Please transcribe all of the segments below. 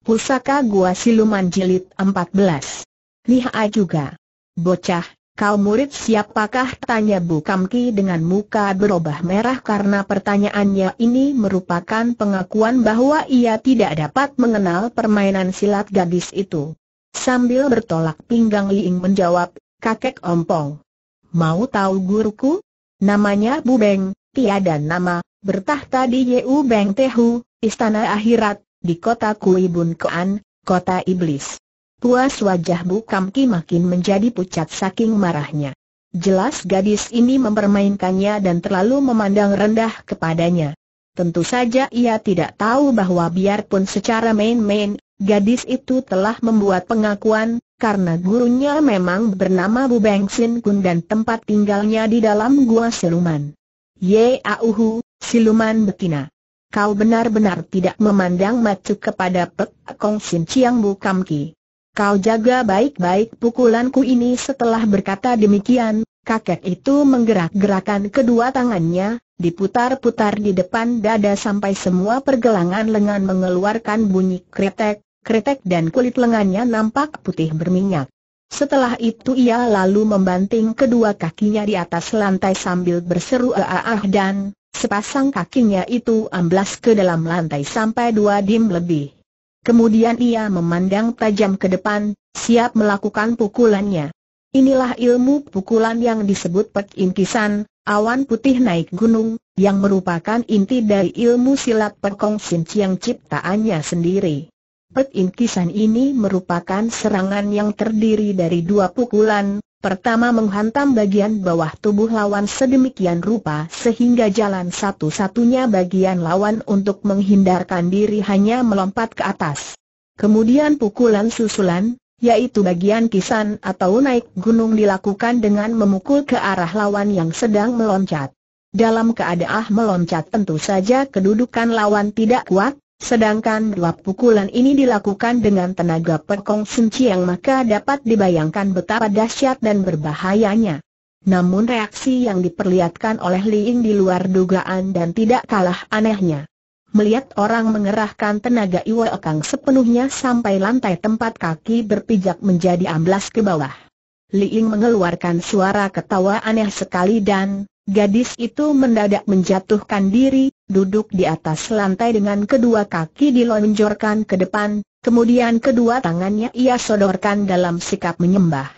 Pusaka Gua Siluman Jilid 14. Lihai juga. Bocah, kau murid siapakah? Tanya Bu Kamki dengan muka berubah merah karena pertanyaannya ini merupakan pengakuan bahwa ia tidak dapat mengenal permainan silat gadis itu. Sambil bertolak pinggang Liing menjawab, kakek ompong. Mau tahu guruku? Namanya Bu Beng, tiada nama, bertahta di Yeu Beng Tehu, Istana Akhirat, di kota Kui Bun Kean, kota iblis. Puas wajah Kam Ki makin menjadi pucat saking marahnya. Jelas gadis ini mempermainkannya dan terlalu memandang rendah kepadanya. Tentu saja ia tidak tahu bahwa biarpun secara main-main, gadis itu telah membuat pengakuan, karena gurunya memang bernama Bu Beng Sin Kun dan tempat tinggalnya di dalam gua siluman. Ye Yauhu, siluman betina kau benar-benar tidak memandang macu kepada Pek Kong Sin Chiang Bu Kam Ki. Kau jaga baik-baik pukulanku ini setelah berkata demikian, kakek itu menggerak-gerakan kedua tangannya, diputar-putar di depan dada sampai semua pergelangan lengan mengeluarkan bunyi kretek, kretek dan kulit lengannya nampak putih berminyak. Setelah itu ia lalu membanting kedua kakinya di atas lantai sambil berseru aah dan Sepasang kakinya itu amblas ke dalam lantai sampai dua dim lebih. Kemudian ia memandang tajam ke depan, siap melakukan pukulannya. Inilah ilmu pukulan yang disebut pekinkisan, awan putih naik gunung, yang merupakan inti dari ilmu silat perkong sinci yang ciptaannya sendiri. Pekinkisan ini merupakan serangan yang terdiri dari dua pukulan, Pertama menghantam bagian bawah tubuh lawan sedemikian rupa sehingga jalan satu-satunya bagian lawan untuk menghindarkan diri hanya melompat ke atas. Kemudian pukulan susulan, yaitu bagian kisan atau naik gunung dilakukan dengan memukul ke arah lawan yang sedang meloncat. Dalam keadaan meloncat tentu saja kedudukan lawan tidak kuat, Sedangkan dua pukulan ini dilakukan dengan tenaga perkong yang maka dapat dibayangkan betapa dahsyat dan berbahayanya. Namun reaksi yang diperlihatkan oleh Li Ying di luar dugaan dan tidak kalah anehnya. Melihat orang mengerahkan tenaga Iwa Kang sepenuhnya sampai lantai tempat kaki berpijak menjadi amblas ke bawah. Li Ying mengeluarkan suara ketawa aneh sekali dan, Gadis itu mendadak menjatuhkan diri, duduk di atas lantai dengan kedua kaki dilonjorkan ke depan, kemudian kedua tangannya ia sodorkan dalam sikap menyembah.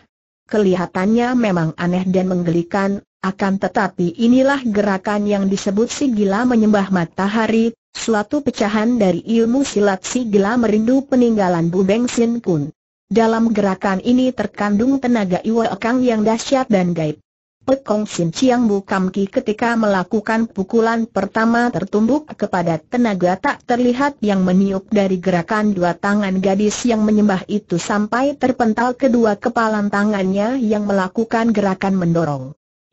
Kelihatannya memang aneh dan menggelikan, akan tetapi inilah gerakan yang disebut si gila menyembah matahari, suatu pecahan dari ilmu silat si gila merindu peninggalan Bu Beng Sin Kun. Dalam gerakan ini terkandung tenaga Iwa Kang yang dahsyat dan gaib. Pekong Sim Chiang Bukam Ki ketika melakukan pukulan pertama tertumbuk kepada tenaga tak terlihat yang meniup dari gerakan dua tangan gadis yang menyembah itu sampai terpental kedua kepalan tangannya yang melakukan gerakan mendorong.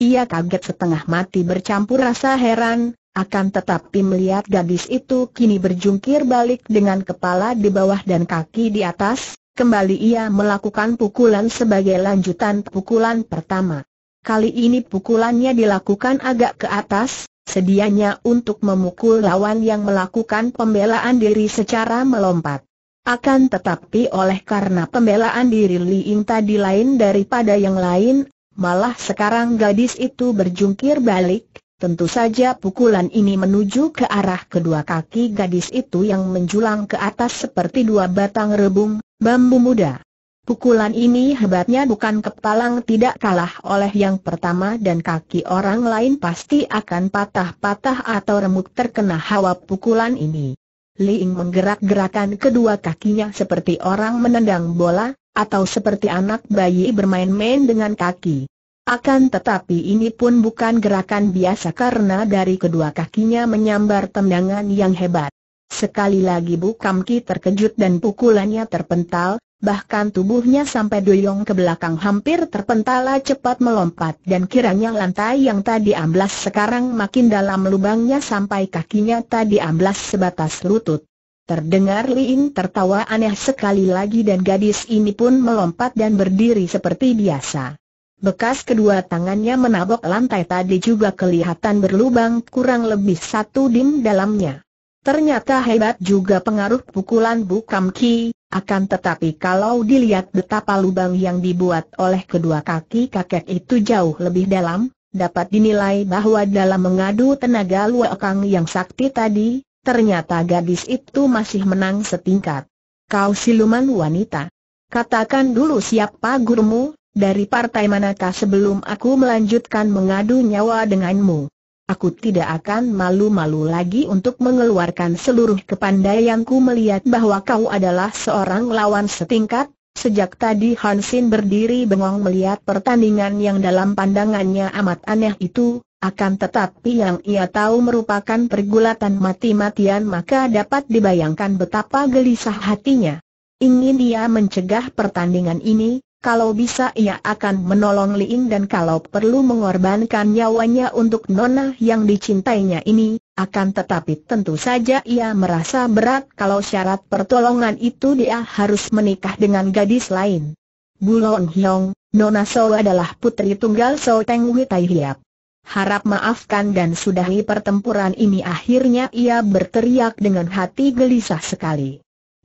Ia kaget setengah mati bercampur rasa heran, akan tetapi melihat gadis itu kini berjungkir balik dengan kepala di bawah dan kaki di atas, kembali ia melakukan pukulan sebagai lanjutan pukulan pertama. Kali ini pukulannya dilakukan agak ke atas, sedianya untuk memukul lawan yang melakukan pembelaan diri secara melompat. Akan tetapi oleh karena pembelaan diri Li Ying tadi lain daripada yang lain, malah sekarang gadis itu berjungkir balik, tentu saja pukulan ini menuju ke arah kedua kaki gadis itu yang menjulang ke atas seperti dua batang rebung, bambu muda. Pukulan ini hebatnya bukan kepalang tidak kalah oleh yang pertama dan kaki orang lain pasti akan patah-patah atau remuk terkena hawa pukulan ini. Li Ying menggerak-gerakan kedua kakinya seperti orang menendang bola, atau seperti anak bayi bermain-main dengan kaki. Akan tetapi ini pun bukan gerakan biasa karena dari kedua kakinya menyambar tendangan yang hebat. Sekali lagi bu Kamki terkejut dan pukulannya terpental, bahkan tubuhnya sampai doyong ke belakang hampir terpentala cepat melompat dan kiranya lantai yang tadi amblas sekarang makin dalam lubangnya sampai kakinya tadi amblas sebatas lutut. Terdengar Liin tertawa aneh sekali lagi dan gadis ini pun melompat dan berdiri seperti biasa. Bekas kedua tangannya menabok lantai tadi juga kelihatan berlubang kurang lebih satu dim dalamnya. Ternyata hebat juga pengaruh pukulan bu Kam Ki, akan tetapi kalau dilihat betapa lubang yang dibuat oleh kedua kaki kakek itu jauh lebih dalam, dapat dinilai bahwa dalam mengadu tenaga luakang yang sakti tadi, ternyata gadis itu masih menang setingkat. Kau siluman wanita. Katakan dulu siapa gurumu, dari partai manakah sebelum aku melanjutkan mengadu nyawa denganmu. Aku tidak akan malu-malu lagi untuk mengeluarkan seluruh kepandaianku melihat bahwa kau adalah seorang lawan setingkat. Sejak tadi Hansin berdiri bengong melihat pertandingan yang dalam pandangannya amat aneh itu, akan tetapi yang ia tahu merupakan pergulatan mati-matian maka dapat dibayangkan betapa gelisah hatinya. Ingin dia mencegah pertandingan ini, kalau bisa ia akan menolong Ying dan kalau perlu mengorbankan nyawanya untuk Nona yang dicintainya ini, akan tetapi tentu saja ia merasa berat kalau syarat pertolongan itu dia harus menikah dengan gadis lain. Bulon Hyong, Nona So adalah putri tunggal So Teng Witai Hiap. Harap maafkan dan sudahi pertempuran ini akhirnya ia berteriak dengan hati gelisah sekali.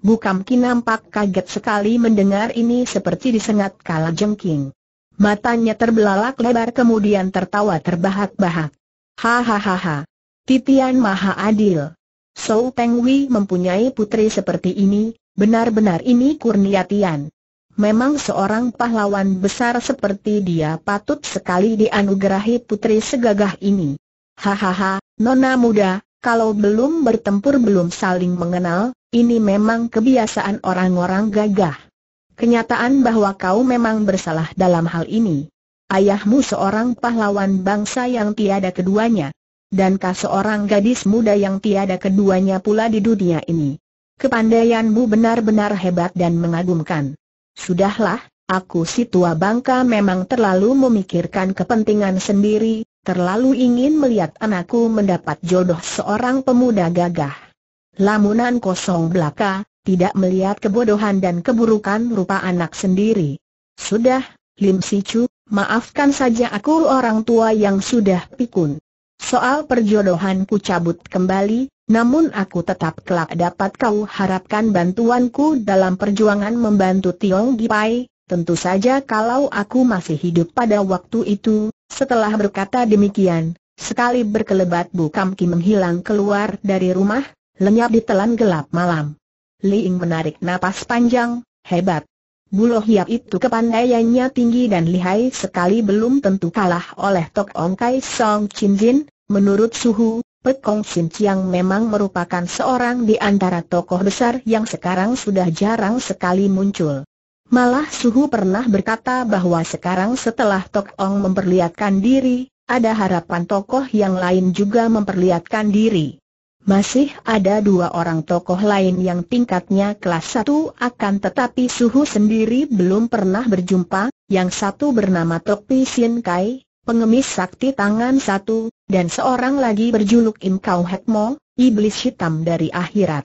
Bukam Ki nampak kaget sekali mendengar ini seperti disengat kala jengking. Matanya terbelalak lebar kemudian tertawa terbahak-bahak. Hahaha. Titian Maha Adil. So Peng Wei mempunyai putri seperti ini, benar-benar ini kurnia Tian. Memang seorang pahlawan besar seperti dia patut sekali dianugerahi putri segagah ini. Hahaha, nona muda, kalau belum bertempur belum saling mengenal, ini memang kebiasaan orang-orang gagah. Kenyataan bahwa kau memang bersalah dalam hal ini. Ayahmu seorang pahlawan bangsa yang tiada keduanya. Dan kau seorang gadis muda yang tiada keduanya pula di dunia ini. Kepandaianmu benar-benar hebat dan mengagumkan. Sudahlah, aku si tua bangka memang terlalu memikirkan kepentingan sendiri, terlalu ingin melihat anakku mendapat jodoh seorang pemuda gagah. Lamunan kosong belaka, tidak melihat kebodohan dan keburukan rupa anak sendiri. Sudah, Lim Sicu, maafkan saja aku orang tua yang sudah pikun. Soal perjodohanku cabut kembali, namun aku tetap kelak dapat kau harapkan bantuanku dalam perjuangan membantu Tiong Gipai, tentu saja kalau aku masih hidup pada waktu itu, setelah berkata demikian, sekali berkelebat Kam Kim menghilang keluar dari rumah, lenyap di telan gelap malam. Li Ying menarik napas panjang, hebat. Bulu hiap itu kepandaiannya tinggi dan lihai sekali belum tentu kalah oleh Tok Ong Kai Song Chin Jin. Menurut Suhu, Pek Kong Sin Chiang memang merupakan seorang di antara tokoh besar yang sekarang sudah jarang sekali muncul. Malah Suhu pernah berkata bahwa sekarang setelah Tok Ong memperlihatkan diri, ada harapan tokoh yang lain juga memperlihatkan diri. Masih ada dua orang tokoh lain yang tingkatnya kelas satu, akan tetapi Suhu sendiri belum pernah berjumpa, yang satu bernama Tok Pi Kai, pengemis sakti tangan satu, dan seorang lagi berjuluk Im Kau Hekmo, iblis hitam dari akhirat.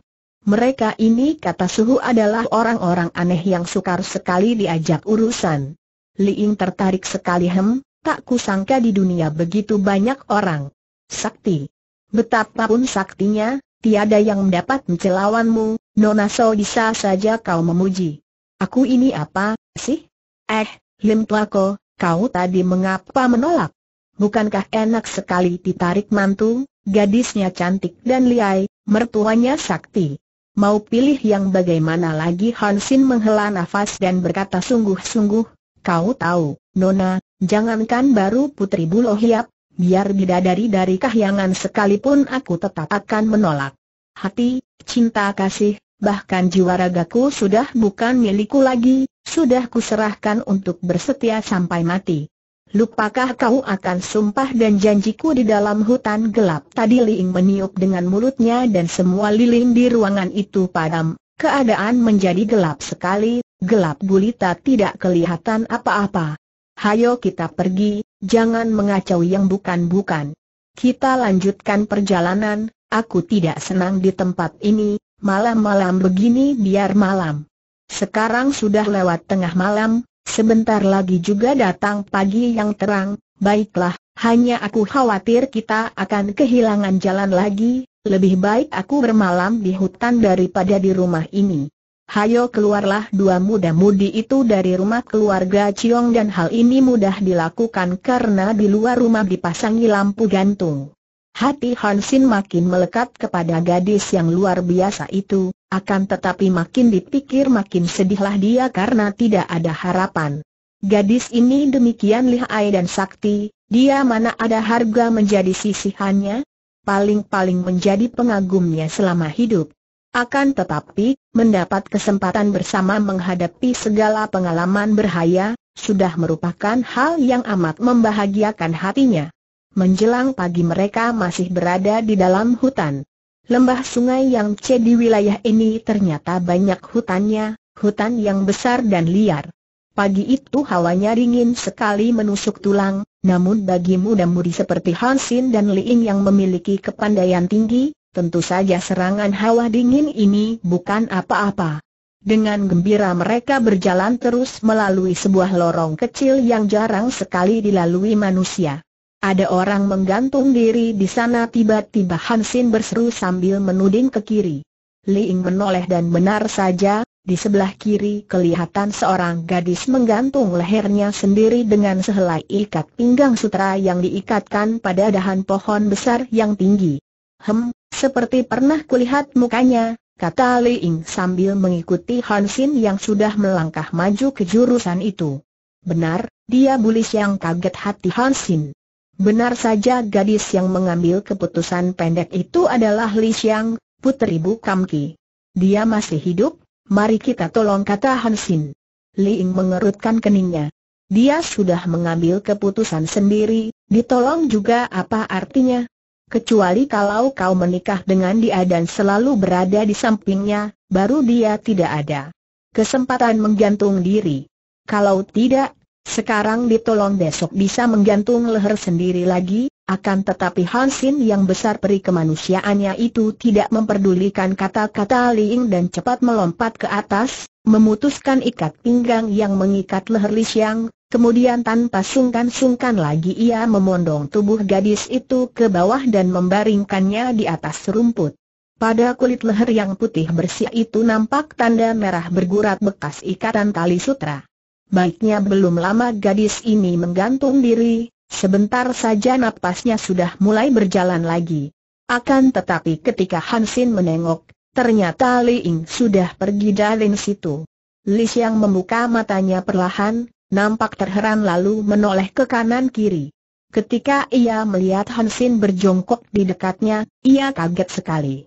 Mereka ini kata Suhu adalah orang-orang aneh yang sukar sekali diajak urusan. Li Ying tertarik sekali hem, tak kusangka di dunia begitu banyak orang. Sakti. Betapapun saktinya, tiada yang dapat mencelawanmu, Nona So bisa saja kau memuji. Aku ini apa, sih? Eh, Lim Tuako, kau tadi mengapa menolak? Bukankah enak sekali ditarik mantu, gadisnya cantik dan liai, mertuanya sakti. Mau pilih yang bagaimana lagi Hansin menghela nafas dan berkata sungguh-sungguh, kau tahu, Nona, jangankan baru Putri Bulo Hiap, biar bidadari dari kahyangan sekalipun aku tetap akan menolak. Hati, cinta kasih, bahkan jiwa ragaku sudah bukan milikku lagi, sudah kuserahkan untuk bersetia sampai mati. Lupakah kau akan sumpah dan janjiku di dalam hutan gelap tadi Liing meniup dengan mulutnya dan semua lilin di ruangan itu padam, keadaan menjadi gelap sekali, gelap gulita tidak kelihatan apa-apa. Hayo kita pergi, jangan mengacau yang bukan-bukan. Kita lanjutkan perjalanan, aku tidak senang di tempat ini, malam-malam begini biar malam. Sekarang sudah lewat tengah malam, Sebentar lagi juga datang pagi yang terang, baiklah, hanya aku khawatir kita akan kehilangan jalan lagi, lebih baik aku bermalam di hutan daripada di rumah ini. Hayo keluarlah dua muda-mudi itu dari rumah keluarga Ciong dan hal ini mudah dilakukan karena di luar rumah dipasangi lampu gantung. Hati Hansin makin melekat kepada gadis yang luar biasa itu, akan tetapi makin dipikir makin sedihlah dia karena tidak ada harapan. Gadis ini demikian lihai dan sakti, dia mana ada harga menjadi sisihannya? Paling-paling menjadi pengagumnya selama hidup. Akan tetapi, mendapat kesempatan bersama menghadapi segala pengalaman berhaya, sudah merupakan hal yang amat membahagiakan hatinya. Menjelang pagi mereka masih berada di dalam hutan. Lembah sungai yang C di wilayah ini ternyata banyak hutannya, hutan yang besar dan liar. Pagi itu hawanya dingin sekali menusuk tulang, namun bagi muda-mudi seperti Hansin dan Liing yang memiliki kepandaian tinggi, tentu saja serangan hawa dingin ini bukan apa-apa. Dengan gembira mereka berjalan terus melalui sebuah lorong kecil yang jarang sekali dilalui manusia. Ada orang menggantung diri di sana tiba-tiba Hansin berseru sambil menuding ke kiri. Ying menoleh dan benar saja, di sebelah kiri kelihatan seorang gadis menggantung lehernya sendiri dengan sehelai ikat pinggang sutra yang diikatkan pada dahan pohon besar yang tinggi. Hem, seperti pernah kulihat mukanya, kata Ying sambil mengikuti Hansin yang sudah melangkah maju ke jurusan itu. Benar, dia bulis yang kaget hati Hansin. Benar saja gadis yang mengambil keputusan pendek itu adalah Li Xiang, putri Bu Kam Ki. Dia masih hidup, mari kita tolong kata Hansin. Li Ying mengerutkan keningnya. Dia sudah mengambil keputusan sendiri, ditolong juga apa artinya? Kecuali kalau kau menikah dengan dia dan selalu berada di sampingnya, baru dia tidak ada kesempatan menggantung diri. Kalau tidak, sekarang ditolong besok bisa menggantung leher sendiri lagi, akan tetapi Hansin yang besar peri kemanusiaannya itu tidak memperdulikan kata-kata Liing dan cepat melompat ke atas, memutuskan ikat pinggang yang mengikat leher Li Xiang, kemudian tanpa sungkan-sungkan lagi ia memondong tubuh gadis itu ke bawah dan membaringkannya di atas rumput. Pada kulit leher yang putih bersih itu nampak tanda merah bergurat bekas ikatan tali sutra. Baiknya belum lama gadis ini menggantung diri, sebentar saja napasnya sudah mulai berjalan lagi. Akan tetapi ketika Hansin menengok, ternyata Li Ying sudah pergi dari situ. Li Xiang membuka matanya perlahan, nampak terheran lalu menoleh ke kanan kiri. Ketika ia melihat Hansin berjongkok di dekatnya, ia kaget sekali.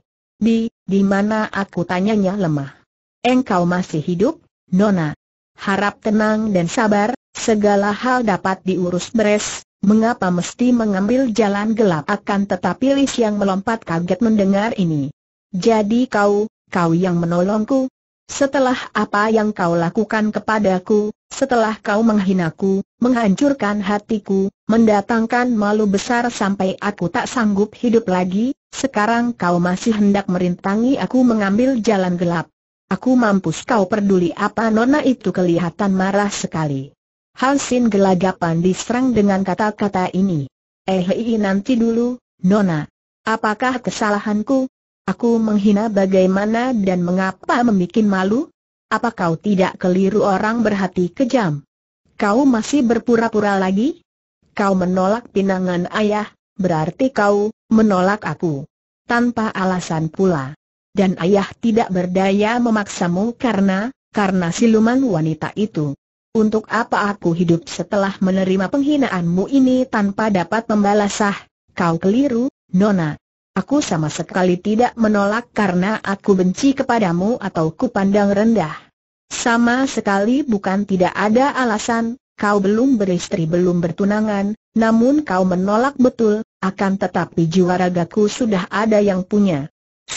Di, di mana aku tanyanya lemah. Engkau masih hidup, Nona? harap tenang dan sabar, segala hal dapat diurus beres, mengapa mesti mengambil jalan gelap akan tetapi Lis yang melompat kaget mendengar ini. Jadi kau, kau yang menolongku? Setelah apa yang kau lakukan kepadaku, setelah kau menghinaku, menghancurkan hatiku, mendatangkan malu besar sampai aku tak sanggup hidup lagi, sekarang kau masih hendak merintangi aku mengambil jalan gelap. Aku mampus kau peduli apa nona itu kelihatan marah sekali. Halsin gelagapan diserang dengan kata-kata ini. Eh hei eh, eh, nanti dulu, nona. Apakah kesalahanku? Aku menghina bagaimana dan mengapa membuat malu? Apa kau tidak keliru orang berhati kejam? Kau masih berpura-pura lagi? Kau menolak pinangan ayah, berarti kau menolak aku. Tanpa alasan pula dan ayah tidak berdaya memaksamu karena, karena siluman wanita itu. Untuk apa aku hidup setelah menerima penghinaanmu ini tanpa dapat membalasah? Kau keliru, Nona. Aku sama sekali tidak menolak karena aku benci kepadamu atau kupandang rendah. Sama sekali bukan tidak ada alasan, kau belum beristri belum bertunangan, namun kau menolak betul, akan tetapi juara ragaku sudah ada yang punya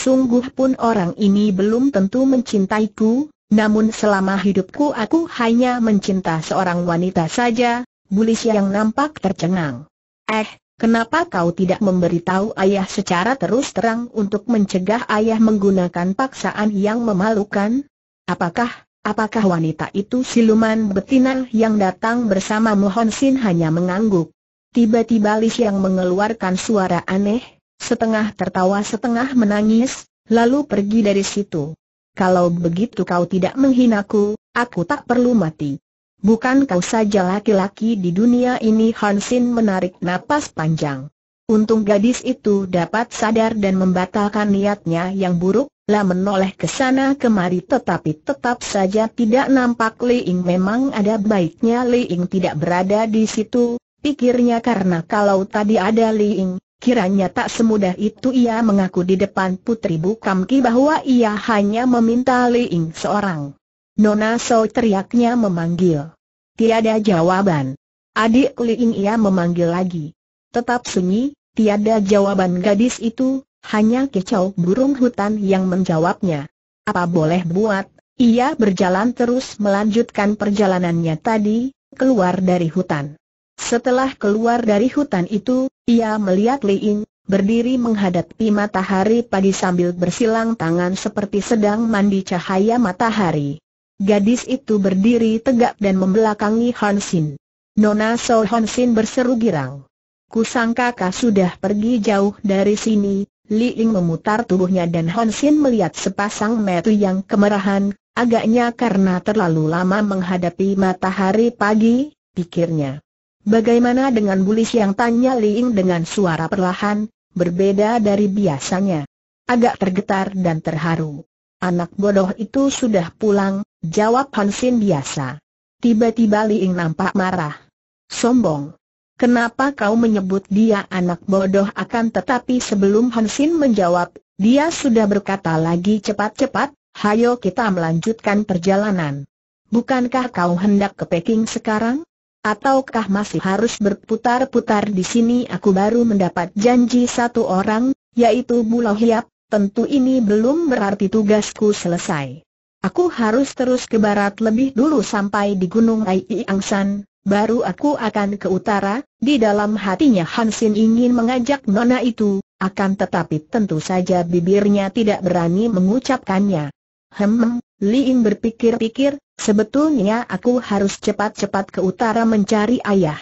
sungguh pun orang ini belum tentu mencintaiku, namun selama hidupku aku hanya mencinta seorang wanita saja, Bulis yang nampak tercengang. Eh, kenapa kau tidak memberitahu ayah secara terus terang untuk mencegah ayah menggunakan paksaan yang memalukan? Apakah, apakah wanita itu siluman betina yang datang bersama Mohon Sin hanya mengangguk? Tiba-tiba Lis yang mengeluarkan suara aneh, Setengah tertawa setengah menangis, lalu pergi dari situ. Kalau begitu kau tidak menghinaku, aku tak perlu mati. Bukan kau saja laki-laki di dunia ini Hansin menarik napas panjang. Untung gadis itu dapat sadar dan membatalkan niatnya yang buruk, lah menoleh ke sana kemari tetapi tetap saja tidak nampak Ying memang ada baiknya Ying tidak berada di situ, pikirnya karena kalau tadi ada Ying, Kiranya tak semudah itu ia mengaku di depan Putri Bukamki bahwa ia hanya meminta Liing seorang. Nona So teriaknya memanggil. Tiada jawaban. Adik Liing ia memanggil lagi. Tetap sunyi, tiada jawaban gadis itu, hanya kecau burung hutan yang menjawabnya. Apa boleh buat, ia berjalan terus melanjutkan perjalanannya tadi, keluar dari hutan. Setelah keluar dari hutan itu, ia melihat Li Ying, berdiri menghadapi matahari pagi sambil bersilang tangan seperti sedang mandi cahaya matahari. Gadis itu berdiri tegak dan membelakangi Han Xin. Nona So Han Xin berseru girang. Kusangka kau sudah pergi jauh dari sini, Li Ying memutar tubuhnya dan Han Xin melihat sepasang metu yang kemerahan, agaknya karena terlalu lama menghadapi matahari pagi, pikirnya. Bagaimana dengan bulis yang tanya Liing dengan suara perlahan, berbeda dari biasanya. Agak tergetar dan terharu. Anak bodoh itu sudah pulang, jawab Hansin biasa. Tiba-tiba Liing nampak marah. Sombong. Kenapa kau menyebut dia anak bodoh akan tetapi sebelum Hansin menjawab, dia sudah berkata lagi cepat-cepat, hayo kita melanjutkan perjalanan. Bukankah kau hendak ke Peking sekarang? Ataukah masih harus berputar-putar di sini aku baru mendapat janji satu orang, yaitu Bulau Hiap, tentu ini belum berarti tugasku selesai. Aku harus terus ke barat lebih dulu sampai di Gunung Ai Angsan, baru aku akan ke utara, di dalam hatinya Hansin ingin mengajak Nona itu, akan tetapi tentu saja bibirnya tidak berani mengucapkannya. Hmm, Liin berpikir-pikir, Sebetulnya aku harus cepat-cepat ke utara mencari ayah.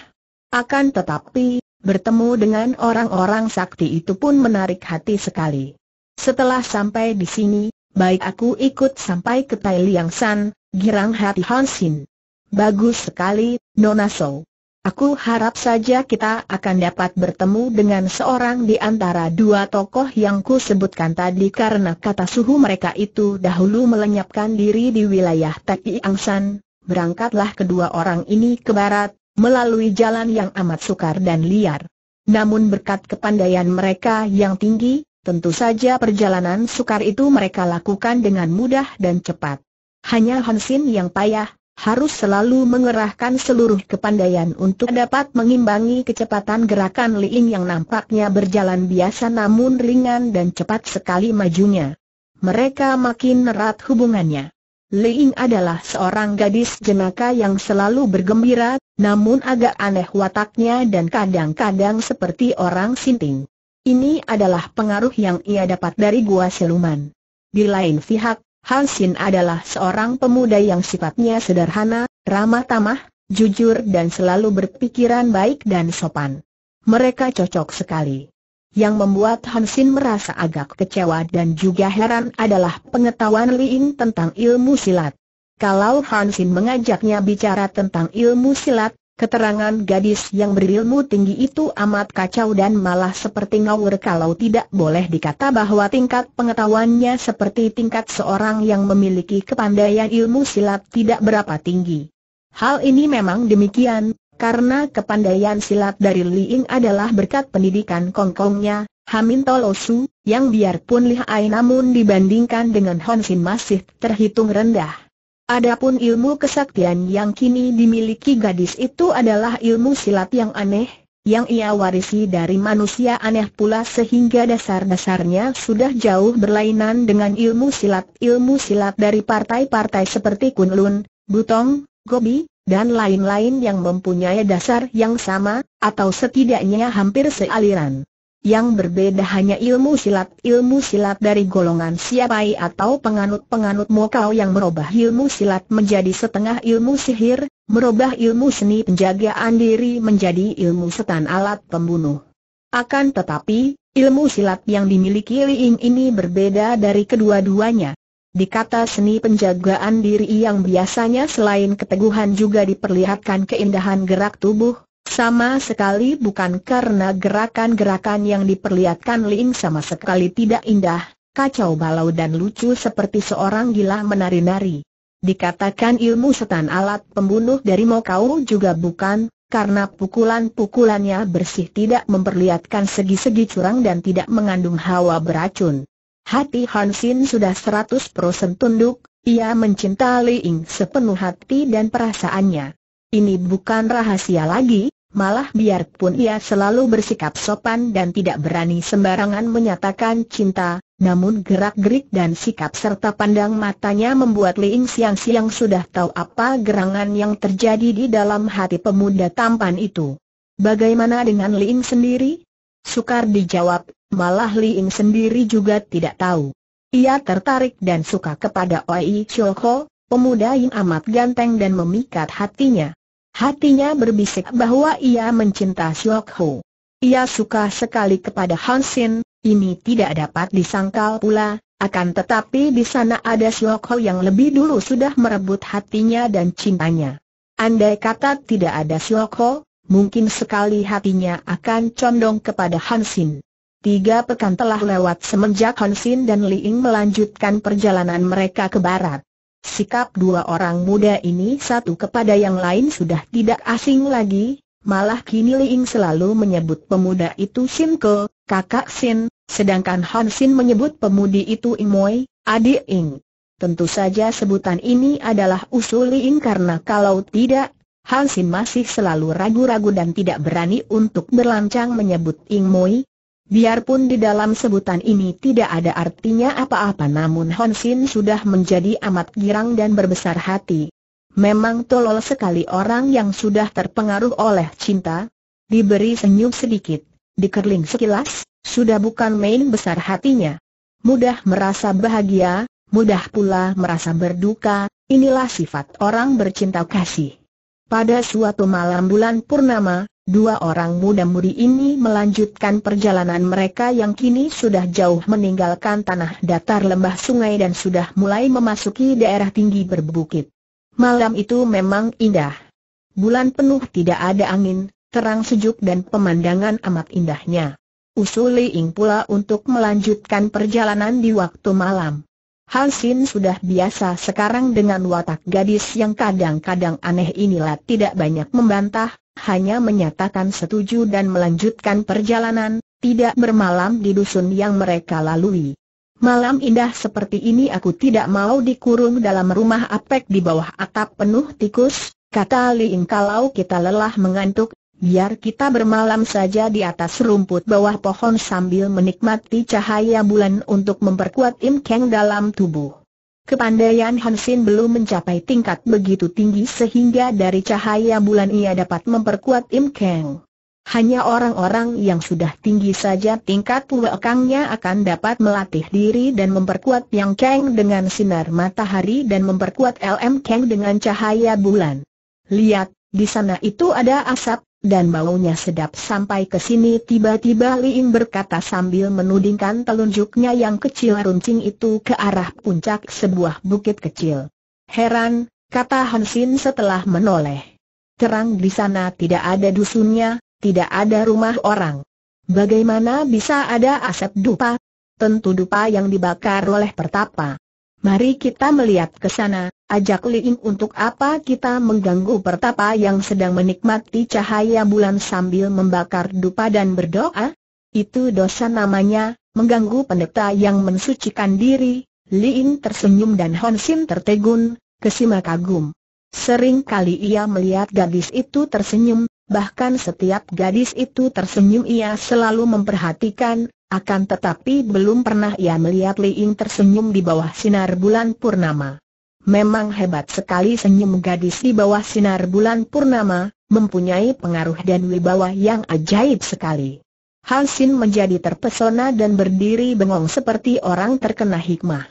Akan tetapi, bertemu dengan orang-orang sakti itu pun menarik hati sekali. Setelah sampai di sini, baik aku ikut sampai ke Tai Liang San, girang hati Hansin. Bagus sekali, Nona Sou. Aku harap saja kita akan dapat bertemu dengan seorang di antara dua tokoh yang ku sebutkan tadi karena kata suhu mereka itu dahulu melenyapkan diri di wilayah Teki Angsan. Berangkatlah kedua orang ini ke barat, melalui jalan yang amat sukar dan liar. Namun berkat kepandaian mereka yang tinggi, tentu saja perjalanan sukar itu mereka lakukan dengan mudah dan cepat. Hanya Hansin yang payah, harus selalu mengerahkan seluruh kepandaian untuk dapat mengimbangi kecepatan gerakan Liing yang nampaknya berjalan biasa namun ringan dan cepat sekali majunya. Mereka makin erat hubungannya. Liing adalah seorang gadis jenaka yang selalu bergembira, namun agak aneh wataknya dan kadang-kadang seperti orang sinting. Ini adalah pengaruh yang ia dapat dari gua siluman. Di lain pihak, Han Sin adalah seorang pemuda yang sifatnya sederhana, ramah tamah, jujur dan selalu berpikiran baik dan sopan. Mereka cocok sekali. Yang membuat Han Sin merasa agak kecewa dan juga heran adalah pengetahuan Ying tentang ilmu silat. Kalau Han Sin mengajaknya bicara tentang ilmu silat, Keterangan gadis yang berilmu tinggi itu amat kacau dan malah seperti ngawur kalau tidak boleh dikata bahwa tingkat pengetahuannya seperti tingkat seorang yang memiliki kepandaian ilmu silat tidak berapa tinggi. Hal ini memang demikian, karena kepandaian silat dari Liing adalah berkat pendidikan kongkongnya, Hamin Tolosu, yang biarpun lihai namun dibandingkan dengan Honsin masih terhitung rendah. Adapun ilmu kesaktian yang kini dimiliki gadis itu adalah ilmu silat yang aneh, yang ia warisi dari manusia aneh pula sehingga dasar-dasarnya sudah jauh berlainan dengan ilmu silat. Ilmu silat dari partai-partai seperti Kunlun, Butong, Gobi, dan lain-lain yang mempunyai dasar yang sama, atau setidaknya hampir sealiran yang berbeda hanya ilmu silat. Ilmu silat dari golongan siapai atau penganut-penganut mokau yang merubah ilmu silat menjadi setengah ilmu sihir, merubah ilmu seni penjagaan diri menjadi ilmu setan alat pembunuh. Akan tetapi, ilmu silat yang dimiliki Liing ini berbeda dari kedua-duanya. Dikata seni penjagaan diri yang biasanya selain keteguhan juga diperlihatkan keindahan gerak tubuh, sama sekali bukan karena gerakan-gerakan yang diperlihatkan Ling sama sekali tidak indah, kacau balau dan lucu seperti seorang gila menari-nari. Dikatakan ilmu setan alat pembunuh dari Mokau juga bukan, karena pukulan-pukulannya bersih tidak memperlihatkan segi-segi curang dan tidak mengandung hawa beracun. Hati Hansin sudah 100% tunduk, ia mencintai Ling sepenuh hati dan perasaannya. Ini bukan rahasia lagi, malah biarpun ia selalu bersikap sopan dan tidak berani sembarangan menyatakan cinta, namun gerak-gerik dan sikap serta pandang matanya membuat Ling Siang-Siang sudah tahu apa gerangan yang terjadi di dalam hati pemuda tampan itu. Bagaimana dengan Ling sendiri? Sukar dijawab, malah Ling sendiri juga tidak tahu. Ia tertarik dan suka kepada Oi Choko, pemuda yang amat ganteng dan memikat hatinya. Hatinya berbisik bahwa ia mencinta Siok Ho. Ia suka sekali kepada Hansin, ini tidak dapat disangkal pula, akan tetapi di sana ada Siok Ho yang lebih dulu sudah merebut hatinya dan cintanya. Andai kata tidak ada Siok Ho, mungkin sekali hatinya akan condong kepada Hansin. Tiga pekan telah lewat semenjak Hansin dan Liing melanjutkan perjalanan mereka ke barat. Sikap dua orang muda ini satu kepada yang lain sudah tidak asing lagi, malah kini Liing selalu menyebut pemuda itu Sin Ke, kakak Sin, sedangkan Han Sin menyebut pemudi itu Moi, adik Ing. Tentu saja sebutan ini adalah usul Liing karena kalau tidak, Han Sin masih selalu ragu-ragu dan tidak berani untuk berlancang menyebut Ing Moi, Biarpun di dalam sebutan ini tidak ada artinya apa-apa namun Hon Sin sudah menjadi amat girang dan berbesar hati. Memang tolol sekali orang yang sudah terpengaruh oleh cinta. Diberi senyum sedikit, dikerling sekilas, sudah bukan main besar hatinya. Mudah merasa bahagia, mudah pula merasa berduka, inilah sifat orang bercinta kasih. Pada suatu malam bulan purnama, Dua orang muda mudi ini melanjutkan perjalanan mereka yang kini sudah jauh meninggalkan tanah datar lembah sungai dan sudah mulai memasuki daerah tinggi berbukit. Malam itu memang indah. Bulan penuh tidak ada angin, terang sejuk dan pemandangan amat indahnya. Usuli Ying pula untuk melanjutkan perjalanan di waktu malam. Halsin sudah biasa sekarang dengan watak gadis yang kadang-kadang aneh inilah tidak banyak membantah, hanya menyatakan setuju dan melanjutkan perjalanan, tidak bermalam di dusun yang mereka lalui. Malam indah seperti ini aku tidak mau dikurung dalam rumah apek di bawah atap penuh tikus, kata Liing, kalau kita lelah mengantuk, biar kita bermalam saja di atas rumput bawah pohon sambil menikmati cahaya bulan untuk memperkuat Keng dalam tubuh. Kepandaian Hansin belum mencapai tingkat begitu tinggi sehingga dari cahaya bulan ia dapat memperkuat Im Kang. Hanya orang-orang yang sudah tinggi saja tingkat Kangnya akan dapat melatih diri dan memperkuat Yang Kang dengan sinar matahari dan memperkuat LM Kang dengan cahaya bulan. Lihat, di sana itu ada asap, dan baunya sedap sampai ke sini tiba-tiba Liin berkata sambil menudingkan telunjuknya yang kecil runcing itu ke arah puncak sebuah bukit kecil. Heran, kata Hansin setelah menoleh. Terang di sana tidak ada dusunnya, tidak ada rumah orang. Bagaimana bisa ada asap dupa? Tentu dupa yang dibakar oleh pertapa. Mari kita melihat ke sana, ajak Liing untuk apa kita mengganggu pertapa yang sedang menikmati cahaya bulan sambil membakar dupa dan berdoa? Itu dosa namanya, mengganggu pendeta yang mensucikan diri, Liing tersenyum dan Honsin tertegun, kesima kagum. Sering kali ia melihat gadis itu tersenyum, bahkan setiap gadis itu tersenyum ia selalu memperhatikan, akan tetapi belum pernah ia melihat Li Ying tersenyum di bawah sinar bulan purnama. Memang hebat sekali senyum gadis di bawah sinar bulan purnama, mempunyai pengaruh dan wibawa yang ajaib sekali. Han Sin menjadi terpesona dan berdiri bengong seperti orang terkena hikmah.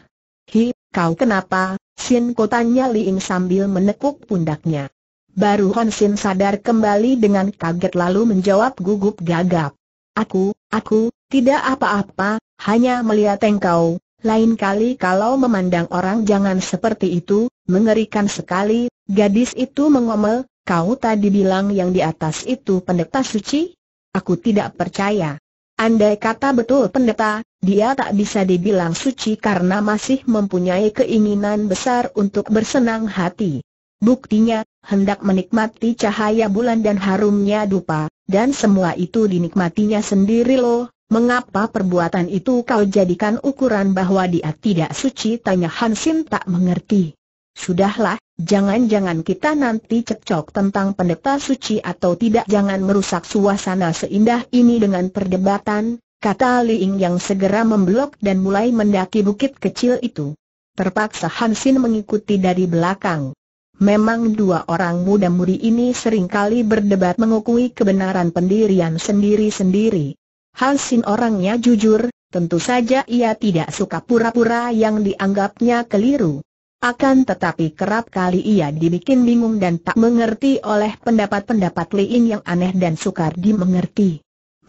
Hi, kau kenapa? Sin kotanya Li Ying sambil menekuk pundaknya. Baru Han Sin sadar kembali dengan kaget lalu menjawab gugup gagap. Aku, aku, tidak apa-apa, hanya melihat engkau, lain kali kalau memandang orang jangan seperti itu, mengerikan sekali, gadis itu mengomel, kau tadi bilang yang di atas itu pendeta suci? Aku tidak percaya. Andai kata betul pendeta, dia tak bisa dibilang suci karena masih mempunyai keinginan besar untuk bersenang hati. Buktinya, hendak menikmati cahaya bulan dan harumnya dupa, dan semua itu dinikmatinya sendiri loh, Mengapa perbuatan itu kau jadikan ukuran bahwa dia tidak suci? Tanya Hansin tak mengerti. Sudahlah, jangan-jangan kita nanti cekcok tentang pendeta suci atau tidak jangan merusak suasana seindah ini dengan perdebatan, kata Li Ying yang segera memblok dan mulai mendaki bukit kecil itu. Terpaksa Hansin mengikuti dari belakang. Memang dua orang muda muri ini seringkali berdebat mengukui kebenaran pendirian sendiri-sendiri. Hansin orangnya jujur, tentu saja ia tidak suka pura-pura yang dianggapnya keliru. Akan tetapi kerap kali ia dibikin bingung dan tak mengerti oleh pendapat-pendapat Liing yang aneh dan sukar dimengerti.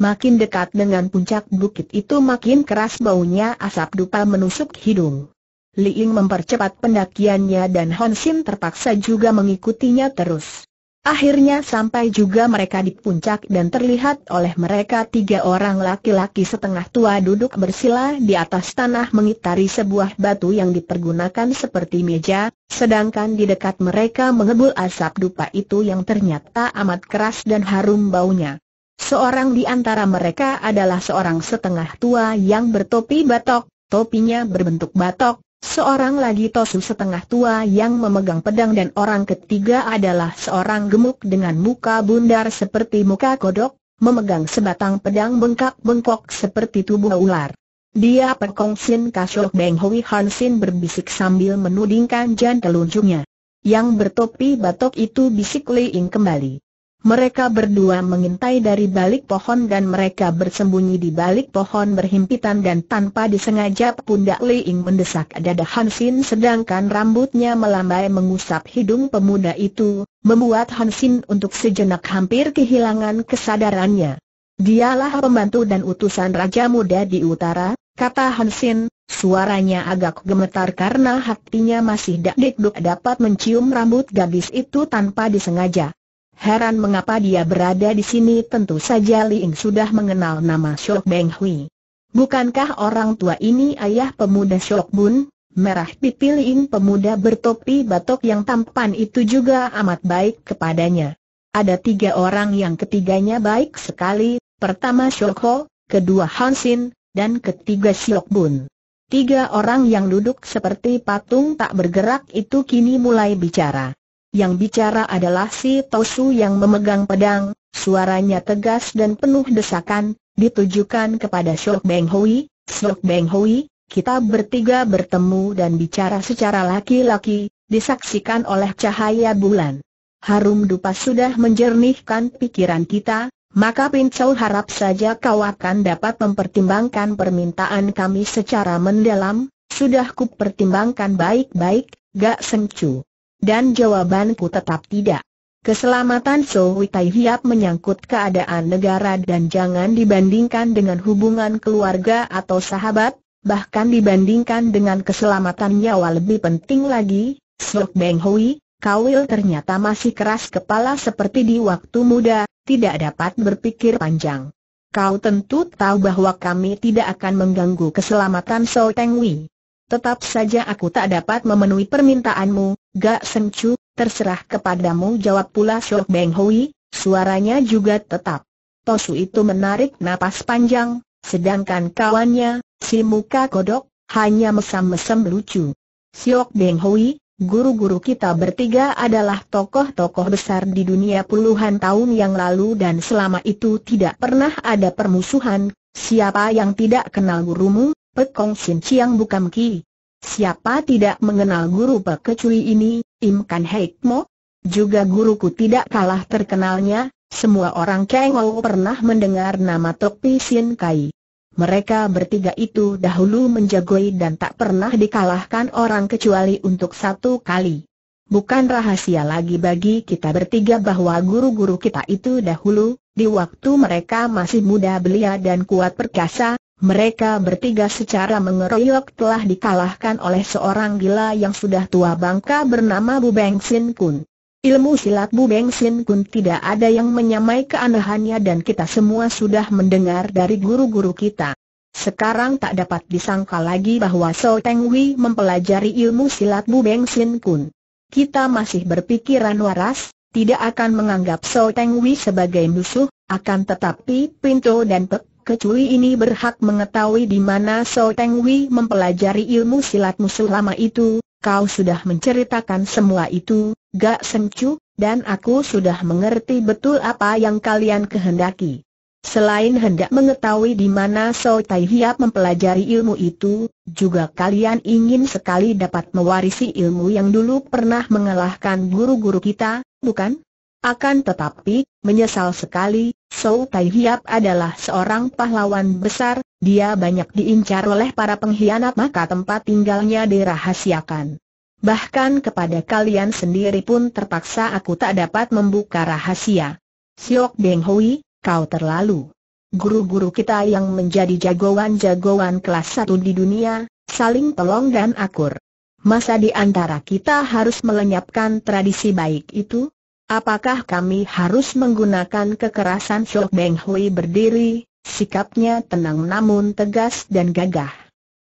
Makin dekat dengan puncak bukit itu makin keras baunya asap dupa menusuk hidung. Liing mempercepat pendakiannya dan Hon terpaksa juga mengikutinya terus. Akhirnya sampai juga mereka di puncak dan terlihat oleh mereka tiga orang laki-laki setengah tua duduk bersila di atas tanah mengitari sebuah batu yang dipergunakan seperti meja, sedangkan di dekat mereka mengebul asap dupa itu yang ternyata amat keras dan harum baunya. Seorang di antara mereka adalah seorang setengah tua yang bertopi batok, topinya berbentuk batok, Seorang lagi Tosu setengah tua yang memegang pedang dan orang ketiga adalah seorang gemuk dengan muka bundar seperti muka kodok, memegang sebatang pedang bengkak-bengkok seperti tubuh ular. Dia perkongsin Kasyok Beng Hui Han berbisik sambil menudingkan jan telunjuknya. Yang bertopi batok itu bisik Ying kembali. Mereka berdua mengintai dari balik pohon dan mereka bersembunyi di balik pohon berhimpitan dan tanpa disengaja pundak Ying mendesak dada Hansin sedangkan rambutnya melambai mengusap hidung pemuda itu, membuat Hansin untuk sejenak hampir kehilangan kesadarannya. Dialah pembantu dan utusan Raja Muda di utara, kata Hansin, Suaranya agak gemetar karena hatinya masih dakdikduk dapat mencium rambut gadis itu tanpa disengaja. Heran mengapa dia berada di sini tentu saja Li Ying sudah mengenal nama Shok Beng Hui. Bukankah orang tua ini ayah pemuda Shok Bun? Merah pipi Li Ying pemuda bertopi batok yang tampan itu juga amat baik kepadanya. Ada tiga orang yang ketiganya baik sekali, pertama Shok Ho, kedua Han Sin, dan ketiga Shok Bun. Tiga orang yang duduk seperti patung tak bergerak itu kini mulai bicara yang bicara adalah si Tosu yang memegang pedang, suaranya tegas dan penuh desakan, ditujukan kepada Shok Beng Hui, Shok Beng Hui, kita bertiga bertemu dan bicara secara laki-laki, disaksikan oleh cahaya bulan. Harum dupa sudah menjernihkan pikiran kita, maka Pincau harap saja kau akan dapat mempertimbangkan permintaan kami secara mendalam, sudah kupertimbangkan baik-baik, gak sengcu. Dan jawabanku tetap tidak. Keselamatan Sohui Tai Hiap menyangkut keadaan negara dan jangan dibandingkan dengan hubungan keluarga atau sahabat, bahkan dibandingkan dengan keselamatan nyawa lebih penting lagi, Sok Beng Hui, Kawil ternyata masih keras kepala seperti di waktu muda, tidak dapat berpikir panjang. Kau tentu tahu bahwa kami tidak akan mengganggu keselamatan Sohui Tetap saja aku tak dapat memenuhi permintaanmu, Gak sengcu, terserah kepadamu jawab pula Syok Beng Hui, suaranya juga tetap. Tosu itu menarik napas panjang, sedangkan kawannya, si muka kodok, hanya mesam-mesam lucu. Siok Beng Hui, guru-guru kita bertiga adalah tokoh-tokoh besar di dunia puluhan tahun yang lalu dan selama itu tidak pernah ada permusuhan, siapa yang tidak kenal gurumu, Kong Sin Chiang bukan Ki. Siapa tidak mengenal guru pekecui ini, Im Kan Heik Mo? Juga guruku tidak kalah terkenalnya, semua orang Kengou pernah mendengar nama Tok Pi Sin Kai. Mereka bertiga itu dahulu menjagoi dan tak pernah dikalahkan orang kecuali untuk satu kali. Bukan rahasia lagi bagi kita bertiga bahwa guru-guru kita itu dahulu, di waktu mereka masih muda belia dan kuat perkasa, mereka bertiga secara mengeroyok telah dikalahkan oleh seorang gila yang sudah tua bangka bernama Bu Beng Sin Kun. Ilmu silat Bu Beng Sin Kun tidak ada yang menyamai keanehannya dan kita semua sudah mendengar dari guru-guru kita. Sekarang tak dapat disangka lagi bahwa So Teng Wei mempelajari ilmu silat Bu Beng Sin Kun. Kita masih berpikiran waras, tidak akan menganggap So Teng Wei sebagai musuh, akan tetapi Pinto dan Pek kecuali ini berhak mengetahui di mana So Teng mempelajari ilmu silat musuh lama itu, kau sudah menceritakan semua itu, Gak sengcu, dan aku sudah mengerti betul apa yang kalian kehendaki. Selain hendak mengetahui di mana So Tai Hiap mempelajari ilmu itu, juga kalian ingin sekali dapat mewarisi ilmu yang dulu pernah mengalahkan guru-guru kita, bukan? Akan tetapi, menyesal sekali, Sou Tai Hiap adalah seorang pahlawan besar, dia banyak diincar oleh para pengkhianat maka tempat tinggalnya dirahasiakan. Bahkan kepada kalian sendiri pun terpaksa aku tak dapat membuka rahasia. Siok Beng Hui, kau terlalu. Guru-guru kita yang menjadi jagoan-jagoan kelas satu di dunia, saling tolong dan akur. Masa di antara kita harus melenyapkan tradisi baik itu? Apakah kami harus menggunakan kekerasan Shok Beng Hui berdiri, sikapnya tenang namun tegas dan gagah.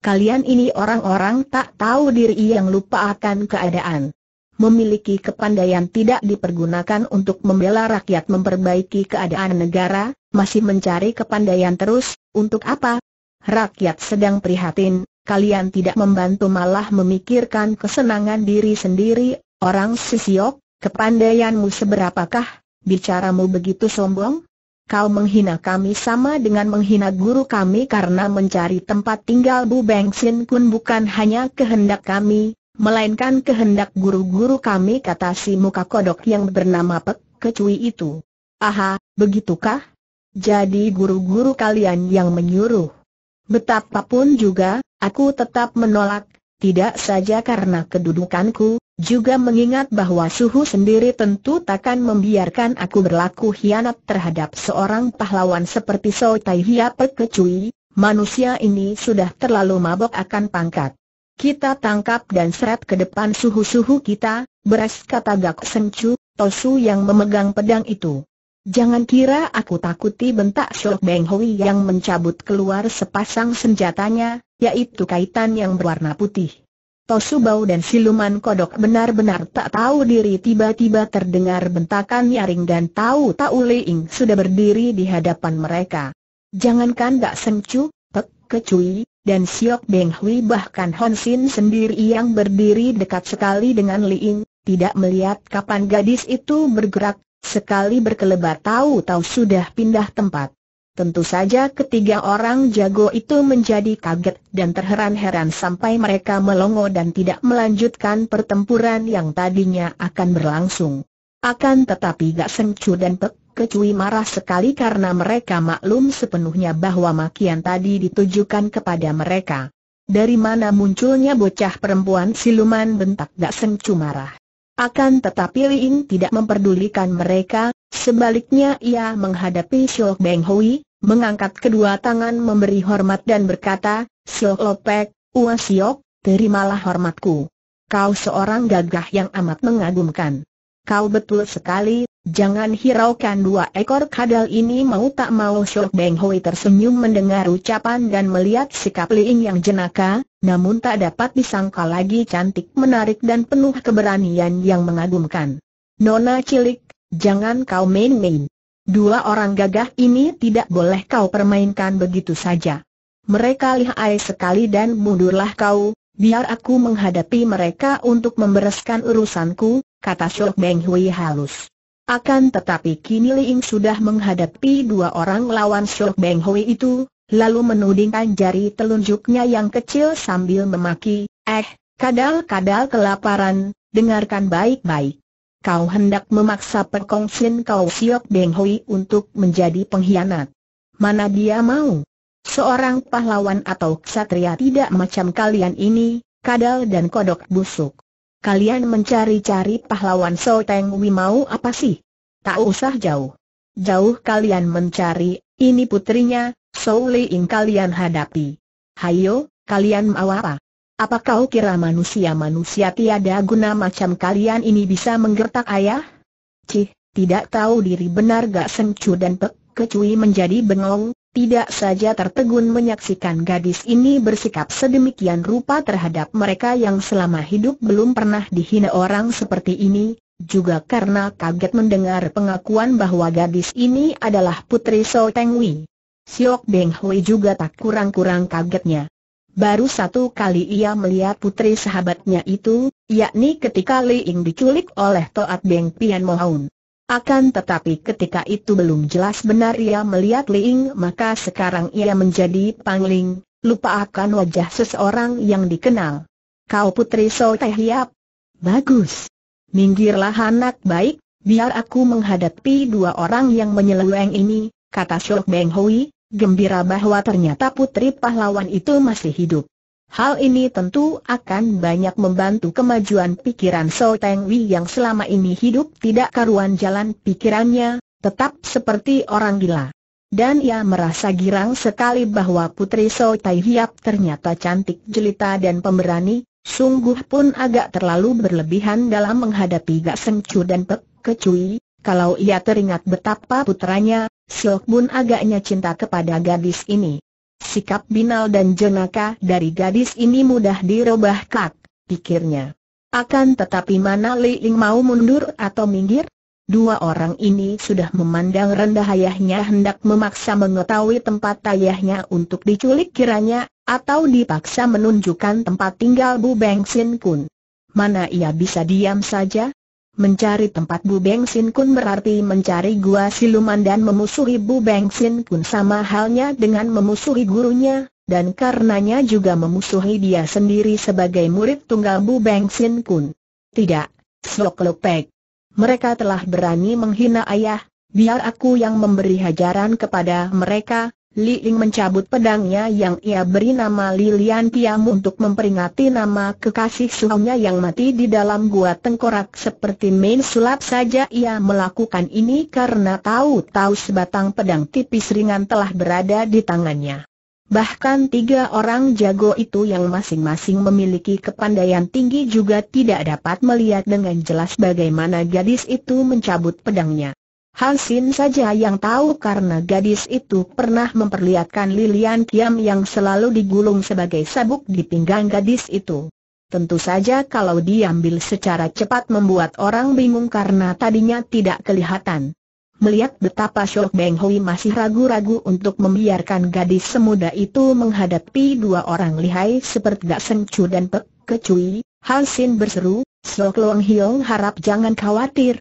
Kalian ini orang-orang tak tahu diri yang lupa akan keadaan. Memiliki kepandaian tidak dipergunakan untuk membela rakyat memperbaiki keadaan negara, masih mencari kepandaian terus, untuk apa? Rakyat sedang prihatin, kalian tidak membantu malah memikirkan kesenangan diri sendiri, orang sisiok, Kepandaianmu seberapakah, bicaramu begitu sombong? Kau menghina kami sama dengan menghina guru kami karena mencari tempat tinggal Bu Beng Sin Kun bukan hanya kehendak kami, melainkan kehendak guru-guru kami kata si muka kodok yang bernama Pek Kecui itu. Aha, begitukah? Jadi guru-guru kalian yang menyuruh. Betapapun juga, aku tetap menolak, tidak saja karena kedudukanku, juga mengingat bahwa suhu sendiri tentu takkan membiarkan aku berlaku hianat terhadap seorang pahlawan seperti So Tai Hiap Pekecui, manusia ini sudah terlalu mabok akan pangkat. Kita tangkap dan seret ke depan suhu-suhu kita, beras kata Gak Sencu, Tosu yang memegang pedang itu. Jangan kira aku takuti bentak Shok Beng Hui yang mencabut keluar sepasang senjatanya, yaitu kaitan yang berwarna putih. Tosubau dan siluman kodok benar-benar tak tahu diri tiba-tiba terdengar bentakan nyaring dan tahu tahu Leing sudah berdiri di hadapan mereka. Jangankan Dak Sengcu, Pek Kecui, dan Siok Beng Hui bahkan Hon Sin sendiri yang berdiri dekat sekali dengan Liing tidak melihat kapan gadis itu bergerak, sekali berkelebat tahu-tahu sudah pindah tempat. Tentu saja ketiga orang jago itu menjadi kaget dan terheran-heran sampai mereka melongo dan tidak melanjutkan pertempuran yang tadinya akan berlangsung. Akan tetapi Gak Sengcu dan Pek Kecui marah sekali karena mereka maklum sepenuhnya bahwa makian tadi ditujukan kepada mereka. Dari mana munculnya bocah perempuan siluman bentak Gak Sengcu marah. Akan tetapi Liing tidak memperdulikan mereka, sebaliknya ia menghadapi Xiao Beng Hui, mengangkat kedua tangan memberi hormat dan berkata, Siok Lopek, Ua Siok, terimalah hormatku. Kau seorang gagah yang amat mengagumkan. Kau betul sekali, jangan hiraukan dua ekor kadal ini mau tak mau Syok Beng Hoi tersenyum mendengar ucapan dan melihat sikap Liing yang jenaka, namun tak dapat disangka lagi cantik menarik dan penuh keberanian yang mengagumkan. Nona cilik, jangan kau main-main. Dua orang gagah ini tidak boleh kau permainkan begitu saja. Mereka lihai sekali dan mundurlah kau, biar aku menghadapi mereka untuk membereskan urusanku, kata Shok Beng Hui halus. Akan tetapi kini Liing sudah menghadapi dua orang lawan Shok Beng Hui itu, lalu menudingkan jari telunjuknya yang kecil sambil memaki, eh, kadal-kadal kelaparan, dengarkan baik-baik kau hendak memaksa perkongsin kau Siok Beng Hui untuk menjadi pengkhianat. Mana dia mau? Seorang pahlawan atau ksatria tidak macam kalian ini, kadal dan kodok busuk. Kalian mencari-cari pahlawan So Teng Wi mau apa sih? Tak usah jauh. Jauh kalian mencari, ini putrinya, So Ing kalian hadapi. Hayo, kalian mau apa? Apa kau kira manusia-manusia tiada guna macam kalian ini bisa menggertak ayah? Cih, tidak tahu diri benar gak sengcu dan pek, kecui menjadi bengong, tidak saja tertegun menyaksikan gadis ini bersikap sedemikian rupa terhadap mereka yang selama hidup belum pernah dihina orang seperti ini, juga karena kaget mendengar pengakuan bahwa gadis ini adalah putri So Teng Wei. Siok Beng Hui juga tak kurang-kurang kagetnya. Baru satu kali ia melihat putri sahabatnya itu, yakni ketika Li Ying diculik oleh Toat Beng Pian Mohaun. Akan tetapi ketika itu belum jelas benar ia melihat Li Ying maka sekarang ia menjadi pangling, lupa akan wajah seseorang yang dikenal. Kau putri So Teh Hiap? Bagus. Minggirlah anak baik, biar aku menghadapi dua orang yang menyeleweng ini, kata Shok Beng Hui, gembira bahwa ternyata putri pahlawan itu masih hidup. Hal ini tentu akan banyak membantu kemajuan pikiran So Teng Wei yang selama ini hidup tidak karuan jalan pikirannya, tetap seperti orang gila. Dan ia merasa girang sekali bahwa putri So Tai Hiap ternyata cantik jelita dan pemberani, sungguh pun agak terlalu berlebihan dalam menghadapi Gak Seng dan Pek Kecui, kalau ia teringat betapa putranya, Silk Bun agaknya cinta kepada gadis ini. Sikap binal dan jenaka dari gadis ini mudah dirubah kak, pikirnya. Akan tetapi mana Li Ling mau mundur atau minggir? Dua orang ini sudah memandang rendah ayahnya hendak memaksa mengetahui tempat ayahnya untuk diculik kiranya, atau dipaksa menunjukkan tempat tinggal Bu Beng Sin Kun. Mana ia bisa diam saja? Mencari tempat Bu Beng Sin Kun berarti mencari gua siluman dan memusuhi Bu Beng Sin Kun sama halnya dengan memusuhi gurunya, dan karenanya juga memusuhi dia sendiri sebagai murid tunggal Bu Beng Sin Kun. Tidak, Sok Lopek. Mereka telah berani menghina ayah, biar aku yang memberi hajaran kepada mereka, Li Ling mencabut pedangnya yang ia beri nama Lilian Piam untuk memperingati nama kekasih suaminya yang mati di dalam gua tengkorak seperti main sulap saja ia melakukan ini karena tahu-tahu sebatang pedang tipis ringan telah berada di tangannya. Bahkan tiga orang jago itu yang masing-masing memiliki kepandaian tinggi juga tidak dapat melihat dengan jelas bagaimana gadis itu mencabut pedangnya. Hansin saja yang tahu karena gadis itu pernah memperlihatkan lilian kiam yang selalu digulung sebagai sabuk di pinggang gadis itu. Tentu saja kalau diambil secara cepat membuat orang bingung karena tadinya tidak kelihatan. Melihat betapa Shok Beng Hui masih ragu-ragu untuk membiarkan gadis semuda itu menghadapi dua orang lihai seperti Gak Seng Chu dan Pek Kecui, Hansin berseru, Shok Long Hiong harap jangan khawatir,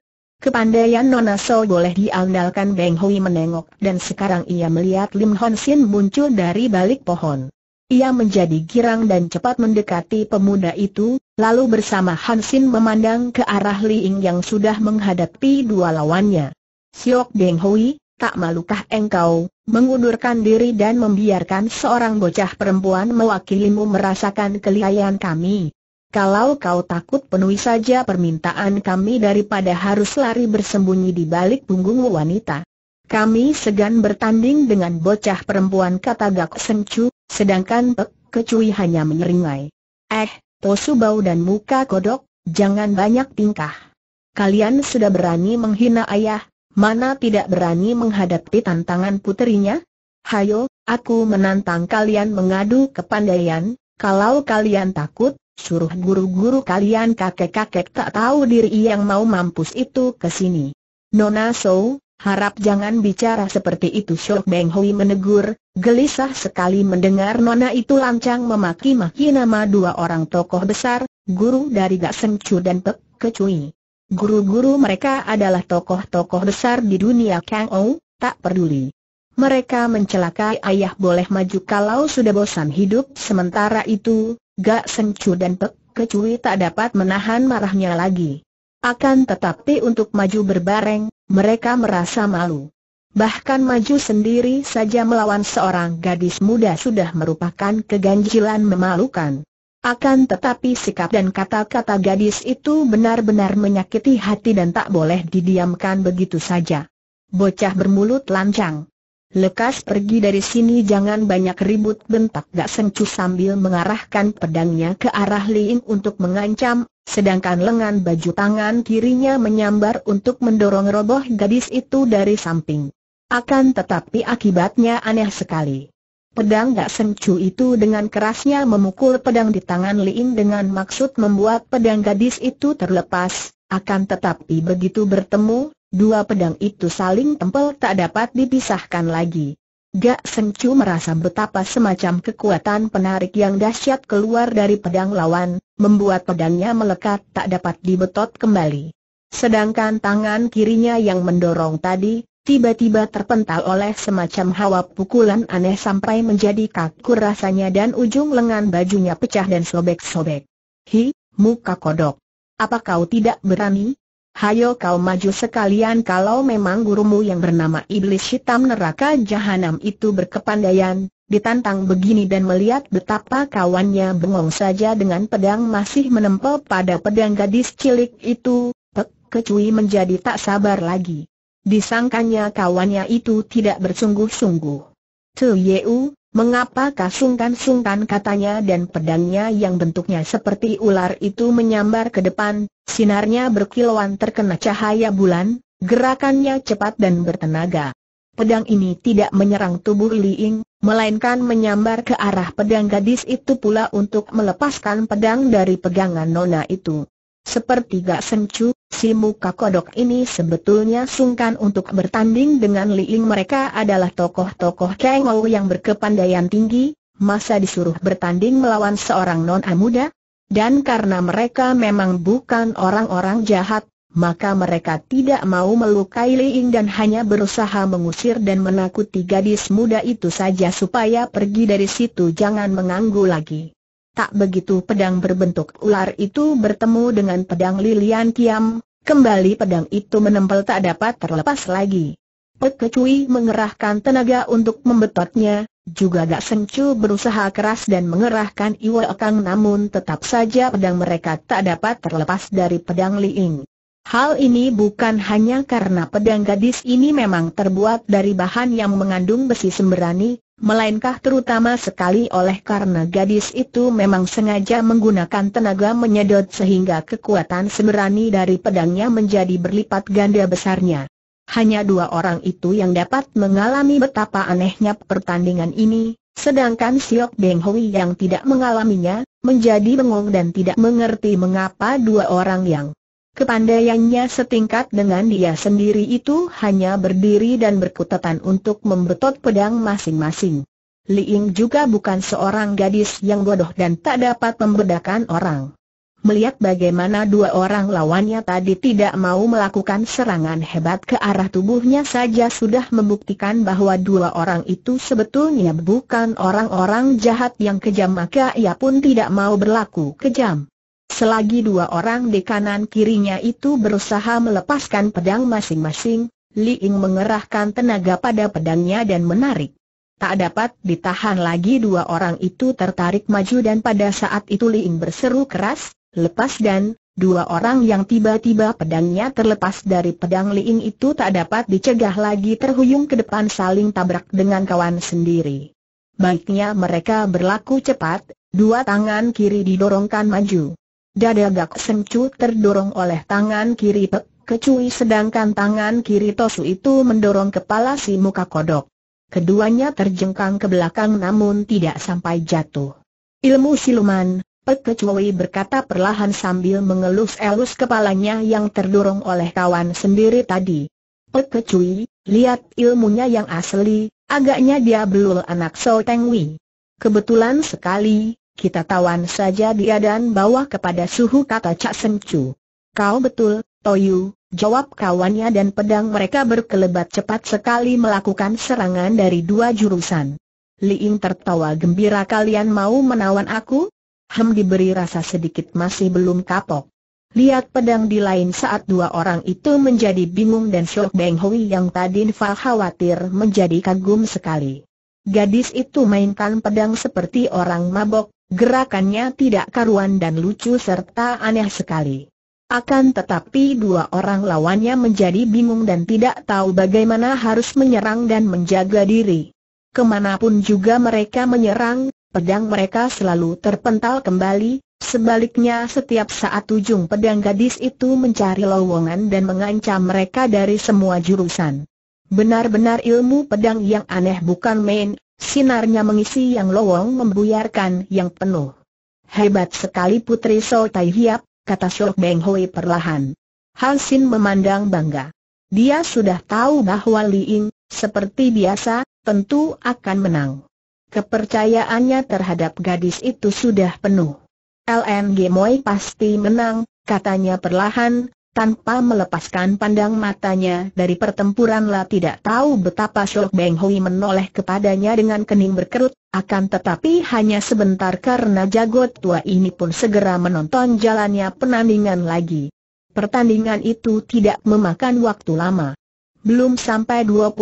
Kepandaian Nona So boleh diandalkan Beng Hui menengok dan sekarang ia melihat Lim Hon Sin muncul dari balik pohon. Ia menjadi girang dan cepat mendekati pemuda itu, lalu bersama Han Sin memandang ke arah Li Ying yang sudah menghadapi dua lawannya. Siok Beng Hui, tak malukah engkau, mengundurkan diri dan membiarkan seorang bocah perempuan mewakilimu merasakan kelihayaan kami, kalau kau takut penuhi saja permintaan kami daripada harus lari bersembunyi di balik punggung wanita. Kami segan bertanding dengan bocah perempuan kata Gak Sencu, sedangkan Pek Kecui hanya menyeringai. Eh, Tosu Bau dan muka kodok, jangan banyak tingkah. Kalian sudah berani menghina ayah, mana tidak berani menghadapi tantangan puterinya? Hayo, aku menantang kalian mengadu kepandaian, kalau kalian takut, suruh guru-guru kalian kakek-kakek tak tahu diri yang mau mampus itu ke sini. Nona So, harap jangan bicara seperti itu Shok Beng Hui menegur, gelisah sekali mendengar Nona itu lancang memaki-maki nama dua orang tokoh besar, guru dari Gak Chu dan Pek Kecui. Guru-guru mereka adalah tokoh-tokoh besar di dunia Kang Ou, tak peduli. Mereka mencelakai ayah boleh maju kalau sudah bosan hidup Sementara itu, Gak sengcu dan Pek Kecui tak dapat menahan marahnya lagi. Akan tetapi untuk maju berbareng, mereka merasa malu. Bahkan maju sendiri saja melawan seorang gadis muda sudah merupakan keganjilan memalukan. Akan tetapi sikap dan kata-kata gadis itu benar-benar menyakiti hati dan tak boleh didiamkan begitu saja. Bocah bermulut lancang, Lekas pergi dari sini jangan banyak ribut bentak Gak Sengcu sambil mengarahkan pedangnya ke arah Liin untuk mengancam, sedangkan lengan baju tangan kirinya menyambar untuk mendorong roboh gadis itu dari samping. Akan tetapi akibatnya aneh sekali. Pedang Gak Sengcu itu dengan kerasnya memukul pedang di tangan Liin dengan maksud membuat pedang gadis itu terlepas, akan tetapi begitu bertemu, Dua pedang itu saling tempel tak dapat dipisahkan lagi. Gak Sencu merasa betapa semacam kekuatan penarik yang dahsyat keluar dari pedang lawan, membuat pedangnya melekat tak dapat dibetot kembali. Sedangkan tangan kirinya yang mendorong tadi, tiba-tiba terpental oleh semacam hawa pukulan aneh sampai menjadi kaku rasanya dan ujung lengan bajunya pecah dan sobek-sobek. Hi, muka kodok. Apa kau tidak berani? Hayo kau maju sekalian kalau memang gurumu yang bernama Iblis Hitam Neraka Jahanam itu berkepandaian, ditantang begini dan melihat betapa kawannya bengong saja dengan pedang masih menempel pada pedang gadis cilik itu, Pek Kecui menjadi tak sabar lagi. Disangkanya kawannya itu tidak bersungguh-sungguh. Tu Yeu, Mengapa sungkan-sungkan katanya dan pedangnya yang bentuknya seperti ular itu menyambar ke depan, sinarnya berkilauan terkena cahaya bulan, gerakannya cepat dan bertenaga. Pedang ini tidak menyerang tubuh Liing, melainkan menyambar ke arah pedang gadis itu pula untuk melepaskan pedang dari pegangan nona itu. Seperti Gak Sencu, Si muka kodok ini sebetulnya sungkan untuk bertanding dengan Li Ling mereka adalah tokoh-tokoh Kengou yang berkepandaian tinggi, masa disuruh bertanding melawan seorang non muda? Dan karena mereka memang bukan orang-orang jahat, maka mereka tidak mau melukai Li Ling dan hanya berusaha mengusir dan menakuti gadis muda itu saja supaya pergi dari situ jangan mengganggu lagi tak begitu pedang berbentuk ular itu bertemu dengan pedang Lilian Kiam, kembali pedang itu menempel tak dapat terlepas lagi. Pekecui mengerahkan tenaga untuk membetotnya, juga Gak Sencu berusaha keras dan mengerahkan Iwa Kang namun tetap saja pedang mereka tak dapat terlepas dari pedang Liing. Hal ini bukan hanya karena pedang gadis ini memang terbuat dari bahan yang mengandung besi sembrani. Melainkah terutama sekali oleh karena gadis itu memang sengaja menggunakan tenaga menyedot sehingga kekuatan semerani dari pedangnya menjadi berlipat ganda besarnya. Hanya dua orang itu yang dapat mengalami betapa anehnya pertandingan ini, sedangkan Siok Beng Hui yang tidak mengalaminya, menjadi bengong dan tidak mengerti mengapa dua orang yang Kepandaiannya setingkat dengan dia sendiri itu hanya berdiri dan berkutatan untuk membetot pedang masing-masing. Li Ying juga bukan seorang gadis yang bodoh dan tak dapat membedakan orang. Melihat bagaimana dua orang lawannya tadi tidak mau melakukan serangan hebat ke arah tubuhnya saja sudah membuktikan bahwa dua orang itu sebetulnya bukan orang-orang jahat yang kejam maka ia pun tidak mau berlaku kejam. Selagi dua orang di kanan kirinya itu berusaha melepaskan pedang masing-masing, Li Ying mengerahkan tenaga pada pedangnya dan menarik. Tak dapat ditahan lagi dua orang itu tertarik maju dan pada saat itu Li Ying berseru keras, lepas dan, dua orang yang tiba-tiba pedangnya terlepas dari pedang Li Ying itu tak dapat dicegah lagi terhuyung ke depan saling tabrak dengan kawan sendiri. Baiknya mereka berlaku cepat, dua tangan kiri didorongkan maju. Dada Gak Sencu terdorong oleh tangan kiri Pek Kecui sedangkan tangan kiri Tosu itu mendorong kepala si muka kodok. Keduanya terjengkang ke belakang namun tidak sampai jatuh. Ilmu siluman, Pek Kecui berkata perlahan sambil mengelus-elus kepalanya yang terdorong oleh kawan sendiri tadi. Pek Kecui, lihat ilmunya yang asli, agaknya dia belul anak So Wi. Kebetulan sekali, kita tawan saja dia dan bawa kepada suhu kata Cak Semcu. Kau betul, Toyu, jawab kawannya dan pedang mereka berkelebat cepat sekali melakukan serangan dari dua jurusan. Li Ying tertawa gembira kalian mau menawan aku? Hem diberi rasa sedikit masih belum kapok. Lihat pedang di lain saat dua orang itu menjadi bingung dan Syok Beng Hui yang tadi Nfa khawatir menjadi kagum sekali. Gadis itu mainkan pedang seperti orang mabok, Gerakannya tidak karuan dan lucu serta aneh sekali. Akan tetapi dua orang lawannya menjadi bingung dan tidak tahu bagaimana harus menyerang dan menjaga diri. Kemanapun juga mereka menyerang, pedang mereka selalu terpental kembali, Sebaliknya setiap saat ujung pedang gadis itu mencari lowongan dan mengancam mereka dari semua jurusan. Benar-benar ilmu pedang yang aneh bukan main, Sinarnya mengisi yang lowong membuyarkan yang penuh. Hebat sekali Putri So Tai Hiap, kata Shok Beng Hoi perlahan. Han Sin memandang bangga. Dia sudah tahu bahwa Li Ying, seperti biasa, tentu akan menang. Kepercayaannya terhadap gadis itu sudah penuh. LNG Moi pasti menang, katanya perlahan, tanpa melepaskan pandang matanya dari pertempuran lah tidak tahu betapa Shok Beng Hui menoleh kepadanya dengan kening berkerut, akan tetapi hanya sebentar karena jagot tua ini pun segera menonton jalannya penandingan lagi. Pertandingan itu tidak memakan waktu lama. Belum sampai 25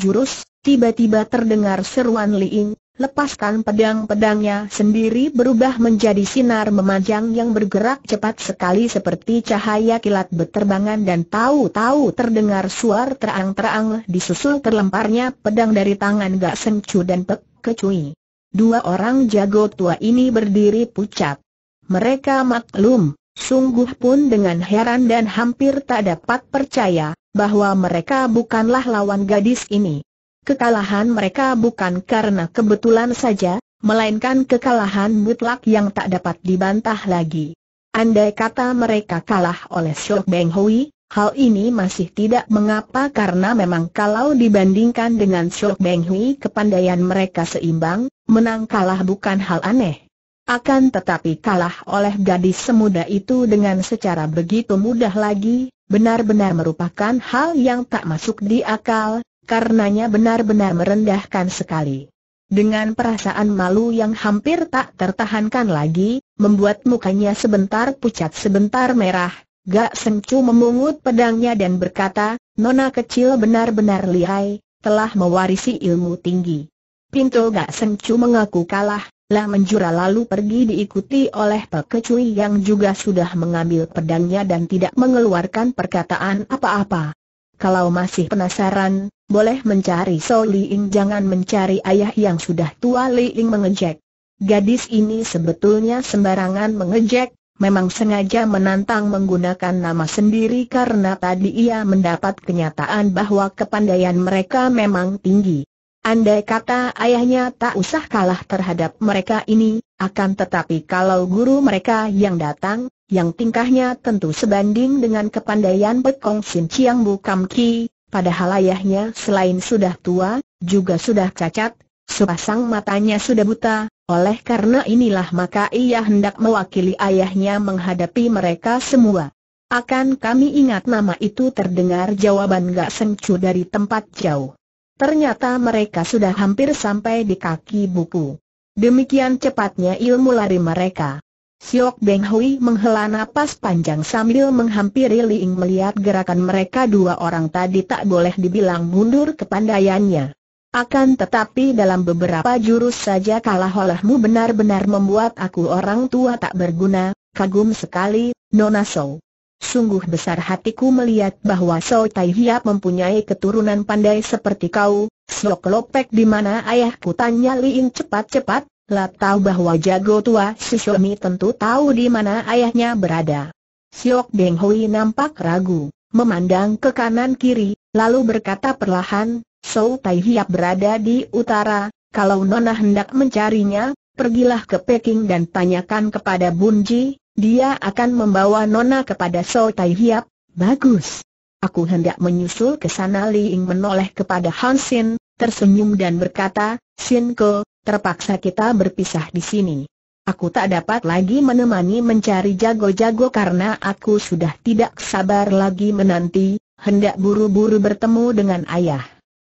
jurus, tiba-tiba terdengar seruan Li Ying lepaskan pedang-pedangnya sendiri berubah menjadi sinar memanjang yang bergerak cepat sekali seperti cahaya kilat berterbangan dan tahu-tahu terdengar suar terang-terang disusul terlemparnya pedang dari tangan Gak Sencu dan Pek Kecui. Dua orang jago tua ini berdiri pucat. Mereka maklum, sungguh pun dengan heran dan hampir tak dapat percaya bahwa mereka bukanlah lawan gadis ini. Kekalahan mereka bukan karena kebetulan saja, melainkan kekalahan mutlak yang tak dapat dibantah lagi. Andai kata mereka kalah oleh Shok Beng Hui, hal ini masih tidak mengapa karena memang kalau dibandingkan dengan Shok Beng Hui kepandaian mereka seimbang, menang kalah bukan hal aneh. Akan tetapi kalah oleh gadis semuda itu dengan secara begitu mudah lagi, benar-benar merupakan hal yang tak masuk di akal, karenanya benar-benar merendahkan sekali. Dengan perasaan malu yang hampir tak tertahankan lagi, membuat mukanya sebentar pucat sebentar merah, Gak Sengcu memungut pedangnya dan berkata, Nona kecil benar-benar lihai, telah mewarisi ilmu tinggi. Pintu Gak Sengcu mengaku kalah, lah menjura lalu pergi diikuti oleh Pekecui yang juga sudah mengambil pedangnya dan tidak mengeluarkan perkataan apa-apa. Kalau masih penasaran, boleh mencari So Ying. jangan mencari ayah yang sudah tua Li Ying mengejek. Gadis ini sebetulnya sembarangan mengejek, memang sengaja menantang menggunakan nama sendiri karena tadi ia mendapat kenyataan bahwa kepandaian mereka memang tinggi. Andai kata ayahnya tak usah kalah terhadap mereka ini, akan tetapi kalau guru mereka yang datang, yang tingkahnya tentu sebanding dengan kepandaian Pekong Sin Chiang Bukam Ki, padahal ayahnya selain sudah tua, juga sudah cacat, sepasang matanya sudah buta, oleh karena inilah maka ia hendak mewakili ayahnya menghadapi mereka semua. Akan kami ingat nama itu terdengar jawaban Gak sengcu dari tempat jauh. Ternyata mereka sudah hampir sampai di kaki buku. Demikian cepatnya ilmu lari mereka. Siok Beng Hui menghela napas panjang sambil menghampiri Li Ying melihat gerakan mereka dua orang tadi tak boleh dibilang mundur ke pandaiannya. Akan tetapi dalam beberapa jurus saja kalah olehmu benar-benar membuat aku orang tua tak berguna, kagum sekali, Nona So. Sungguh besar hatiku melihat bahwa So Tai Hiap mempunyai keturunan pandai seperti kau, Siok Lopek di mana ayahku tanya Ying cepat-cepat, lah tahu bahwa jago tua si Xiaomi tentu tahu di mana ayahnya berada. Siok Beng Hui nampak ragu, memandang ke kanan kiri, lalu berkata perlahan, Sou Tai Hiap berada di utara, kalau Nona hendak mencarinya, pergilah ke Peking dan tanyakan kepada Ji, dia akan membawa Nona kepada Sou Tai Hiap, bagus. Aku hendak menyusul ke sana Li Ying menoleh kepada Hansin, tersenyum dan berkata, Sinko, terpaksa kita berpisah di sini. Aku tak dapat lagi menemani mencari jago-jago karena aku sudah tidak sabar lagi menanti, hendak buru-buru bertemu dengan ayah.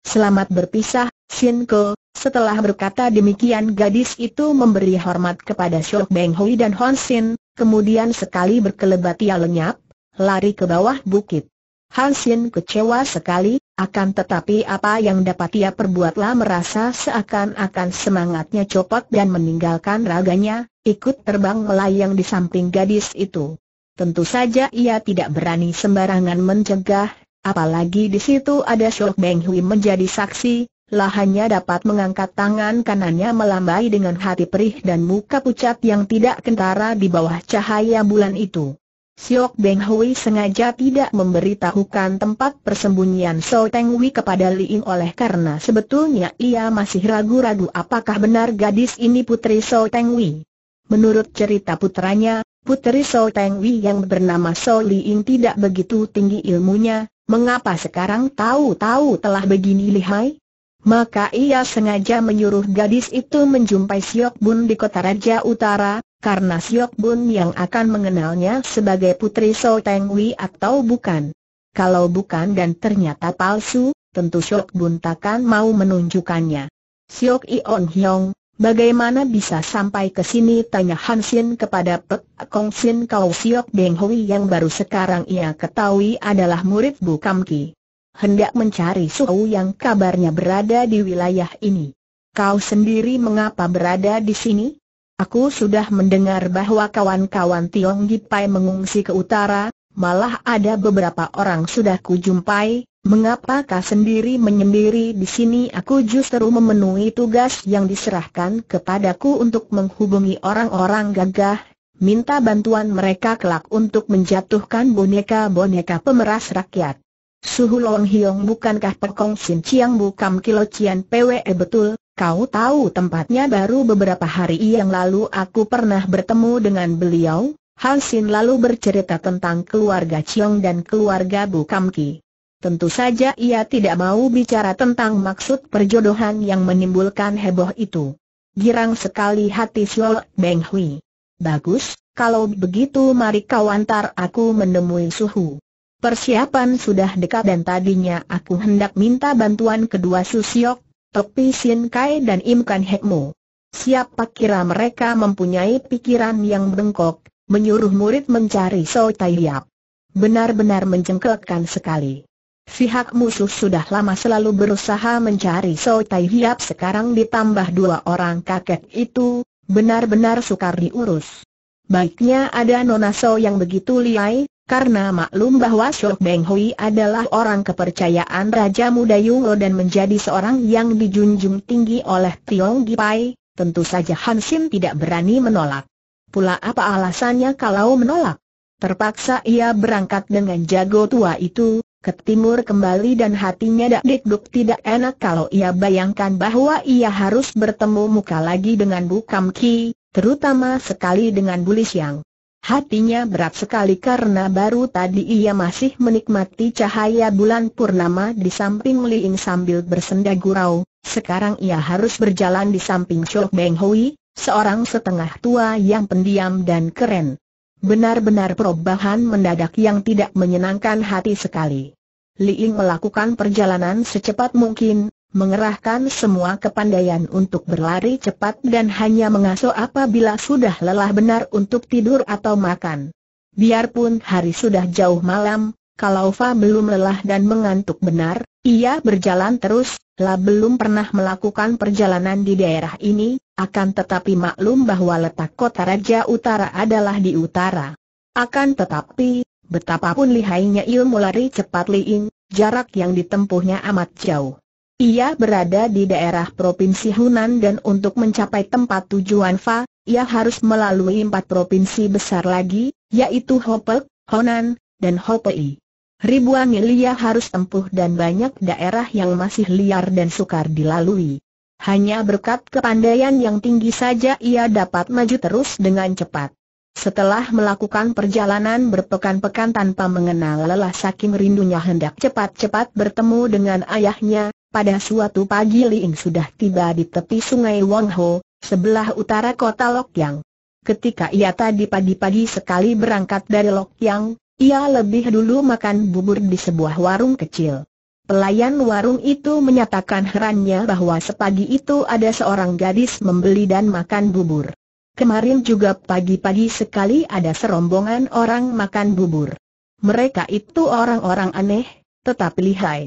Selamat berpisah, Shinko. Setelah berkata demikian gadis itu memberi hormat kepada Shok Beng Hui dan Hon Sin, kemudian sekali berkelebat ia lenyap, lari ke bawah bukit. Hansin kecewa sekali, akan tetapi apa yang dapat ia perbuatlah merasa seakan-akan semangatnya copot dan meninggalkan raganya, ikut terbang melayang di samping gadis itu. Tentu saja ia tidak berani sembarangan mencegah, apalagi di situ ada Shok Beng Hui menjadi saksi, lahannya dapat mengangkat tangan kanannya melambai dengan hati perih dan muka pucat yang tidak kentara di bawah cahaya bulan itu. Siok Beng Hui sengaja tidak memberitahukan tempat persembunyian So Teng Hui kepada Li Ying oleh karena sebetulnya ia masih ragu-ragu apakah benar gadis ini putri So Teng Hui. Menurut cerita putranya, putri So Teng Hui yang bernama So Li Ying tidak begitu tinggi ilmunya, mengapa sekarang tahu-tahu telah begini lihai? Maka ia sengaja menyuruh gadis itu menjumpai Siok Bun di kota Raja Utara, karena Siok Bun yang akan mengenalnya sebagai putri So Teng Wei atau bukan. Kalau bukan dan ternyata palsu, tentu Siok Bun takkan mau menunjukkannya. Siok I On Hyong, bagaimana bisa sampai ke sini? Tanya Han Xin kepada Pek Kong Xin Kau Siok Beng Hui yang baru sekarang ia ketahui adalah murid Bu Kam Ki. Hendak mencari Suhu yang kabarnya berada di wilayah ini. Kau sendiri mengapa berada di sini? Aku sudah mendengar bahwa kawan-kawan Tiong Gipai mengungsi ke utara, malah ada beberapa orang sudah kujumpai, Mengapa mengapakah sendiri menyendiri di sini aku justru memenuhi tugas yang diserahkan kepadaku untuk menghubungi orang-orang gagah, minta bantuan mereka kelak untuk menjatuhkan boneka-boneka pemeras rakyat. Suhu Long Hiong bukankah Perkong Sin Chiang Bukam Kilo PWE betul, Kau tahu tempatnya baru beberapa hari yang lalu aku pernah bertemu dengan beliau, Hansin lalu bercerita tentang keluarga Chiong dan keluarga Bu Kamki. Tentu saja ia tidak mau bicara tentang maksud perjodohan yang menimbulkan heboh itu. Girang sekali hati Xiao Beng Hui. Bagus, kalau begitu mari kau antar aku menemui suhu. Persiapan sudah dekat dan tadinya aku hendak minta bantuan kedua Susiok Tepi Sin Kai dan Im Kan Hekmo. Siapa kira mereka mempunyai pikiran yang bengkok, menyuruh murid mencari So Tai Hiap. Benar-benar mencengkelkan sekali. Pihak musuh sudah lama selalu berusaha mencari So Tai Hiap sekarang ditambah dua orang kakek itu, benar-benar sukar diurus. Baiknya ada Nona So yang begitu liai, karena maklum bahwa Shok Beng Hui adalah orang kepercayaan Raja Muda Lo dan menjadi seorang yang dijunjung tinggi oleh Tiong Gipai, tentu saja Han Sim tidak berani menolak. Pula apa alasannya kalau menolak? Terpaksa ia berangkat dengan jago tua itu, ke timur kembali dan hatinya dak dikduk tidak enak kalau ia bayangkan bahwa ia harus bertemu muka lagi dengan Bu Kam Ki, terutama sekali dengan Bu Yang. Hatinya berat sekali karena baru tadi ia masih menikmati cahaya bulan purnama di samping Liing sambil bersenda gurau. Sekarang ia harus berjalan di samping Chok Beng Hui, seorang setengah tua yang pendiam dan keren. Benar-benar perubahan mendadak yang tidak menyenangkan hati sekali. Liing melakukan perjalanan secepat mungkin, mengerahkan semua kepandaian untuk berlari cepat dan hanya mengasuh apabila sudah lelah benar untuk tidur atau makan. Biarpun hari sudah jauh malam, kalau Fa belum lelah dan mengantuk benar, ia berjalan terus, lah belum pernah melakukan perjalanan di daerah ini, akan tetapi maklum bahwa letak kota Raja Utara adalah di utara. Akan tetapi, betapapun lihainya ilmu lari cepat Liing, jarak yang ditempuhnya amat jauh. Ia berada di daerah Provinsi Hunan dan untuk mencapai tempat tujuan Fa, ia harus melalui empat provinsi besar lagi, yaitu Hopek, Honan, dan Hopei. Ribuan mil harus tempuh dan banyak daerah yang masih liar dan sukar dilalui. Hanya berkat kepandaian yang tinggi saja ia dapat maju terus dengan cepat. Setelah melakukan perjalanan berpekan-pekan tanpa mengenal lelah saking rindunya hendak cepat-cepat bertemu dengan ayahnya, pada suatu pagi Liing sudah tiba di tepi sungai Wong sebelah utara kota Lokyang. Ketika ia tadi pagi-pagi sekali berangkat dari Lokyang, ia lebih dulu makan bubur di sebuah warung kecil. Pelayan warung itu menyatakan herannya bahwa sepagi itu ada seorang gadis membeli dan makan bubur. Kemarin juga pagi-pagi sekali ada serombongan orang makan bubur. Mereka itu orang-orang aneh, tetapi lihai.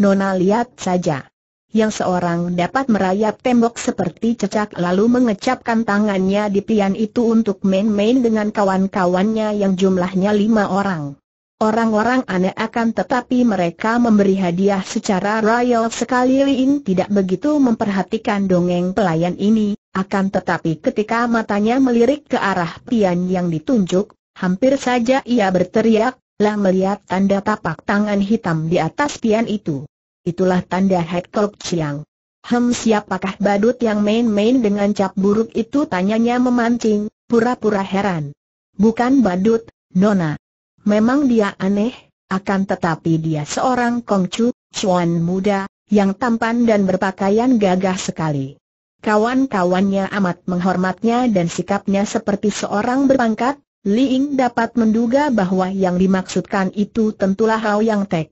Nona lihat saja. Yang seorang dapat merayap tembok seperti cecak lalu mengecapkan tangannya di pian itu untuk main-main dengan kawan-kawannya yang jumlahnya lima orang. Orang-orang aneh akan tetapi mereka memberi hadiah secara royal sekali lain tidak begitu memperhatikan dongeng pelayan ini, akan tetapi ketika matanya melirik ke arah pian yang ditunjuk, hampir saja ia berteriak, lah melihat tanda tapak tangan hitam di atas pian itu. Itulah tanda Tok Chiang. Hem siapakah badut yang main-main dengan cap buruk itu tanyanya memancing, pura-pura heran. Bukan badut, Nona. Memang dia aneh, akan tetapi dia seorang kongcu, cuan muda, yang tampan dan berpakaian gagah sekali. Kawan-kawannya amat menghormatnya dan sikapnya seperti seorang berpangkat, Liing dapat menduga bahwa yang dimaksudkan itu tentulah Hao Yang Tek.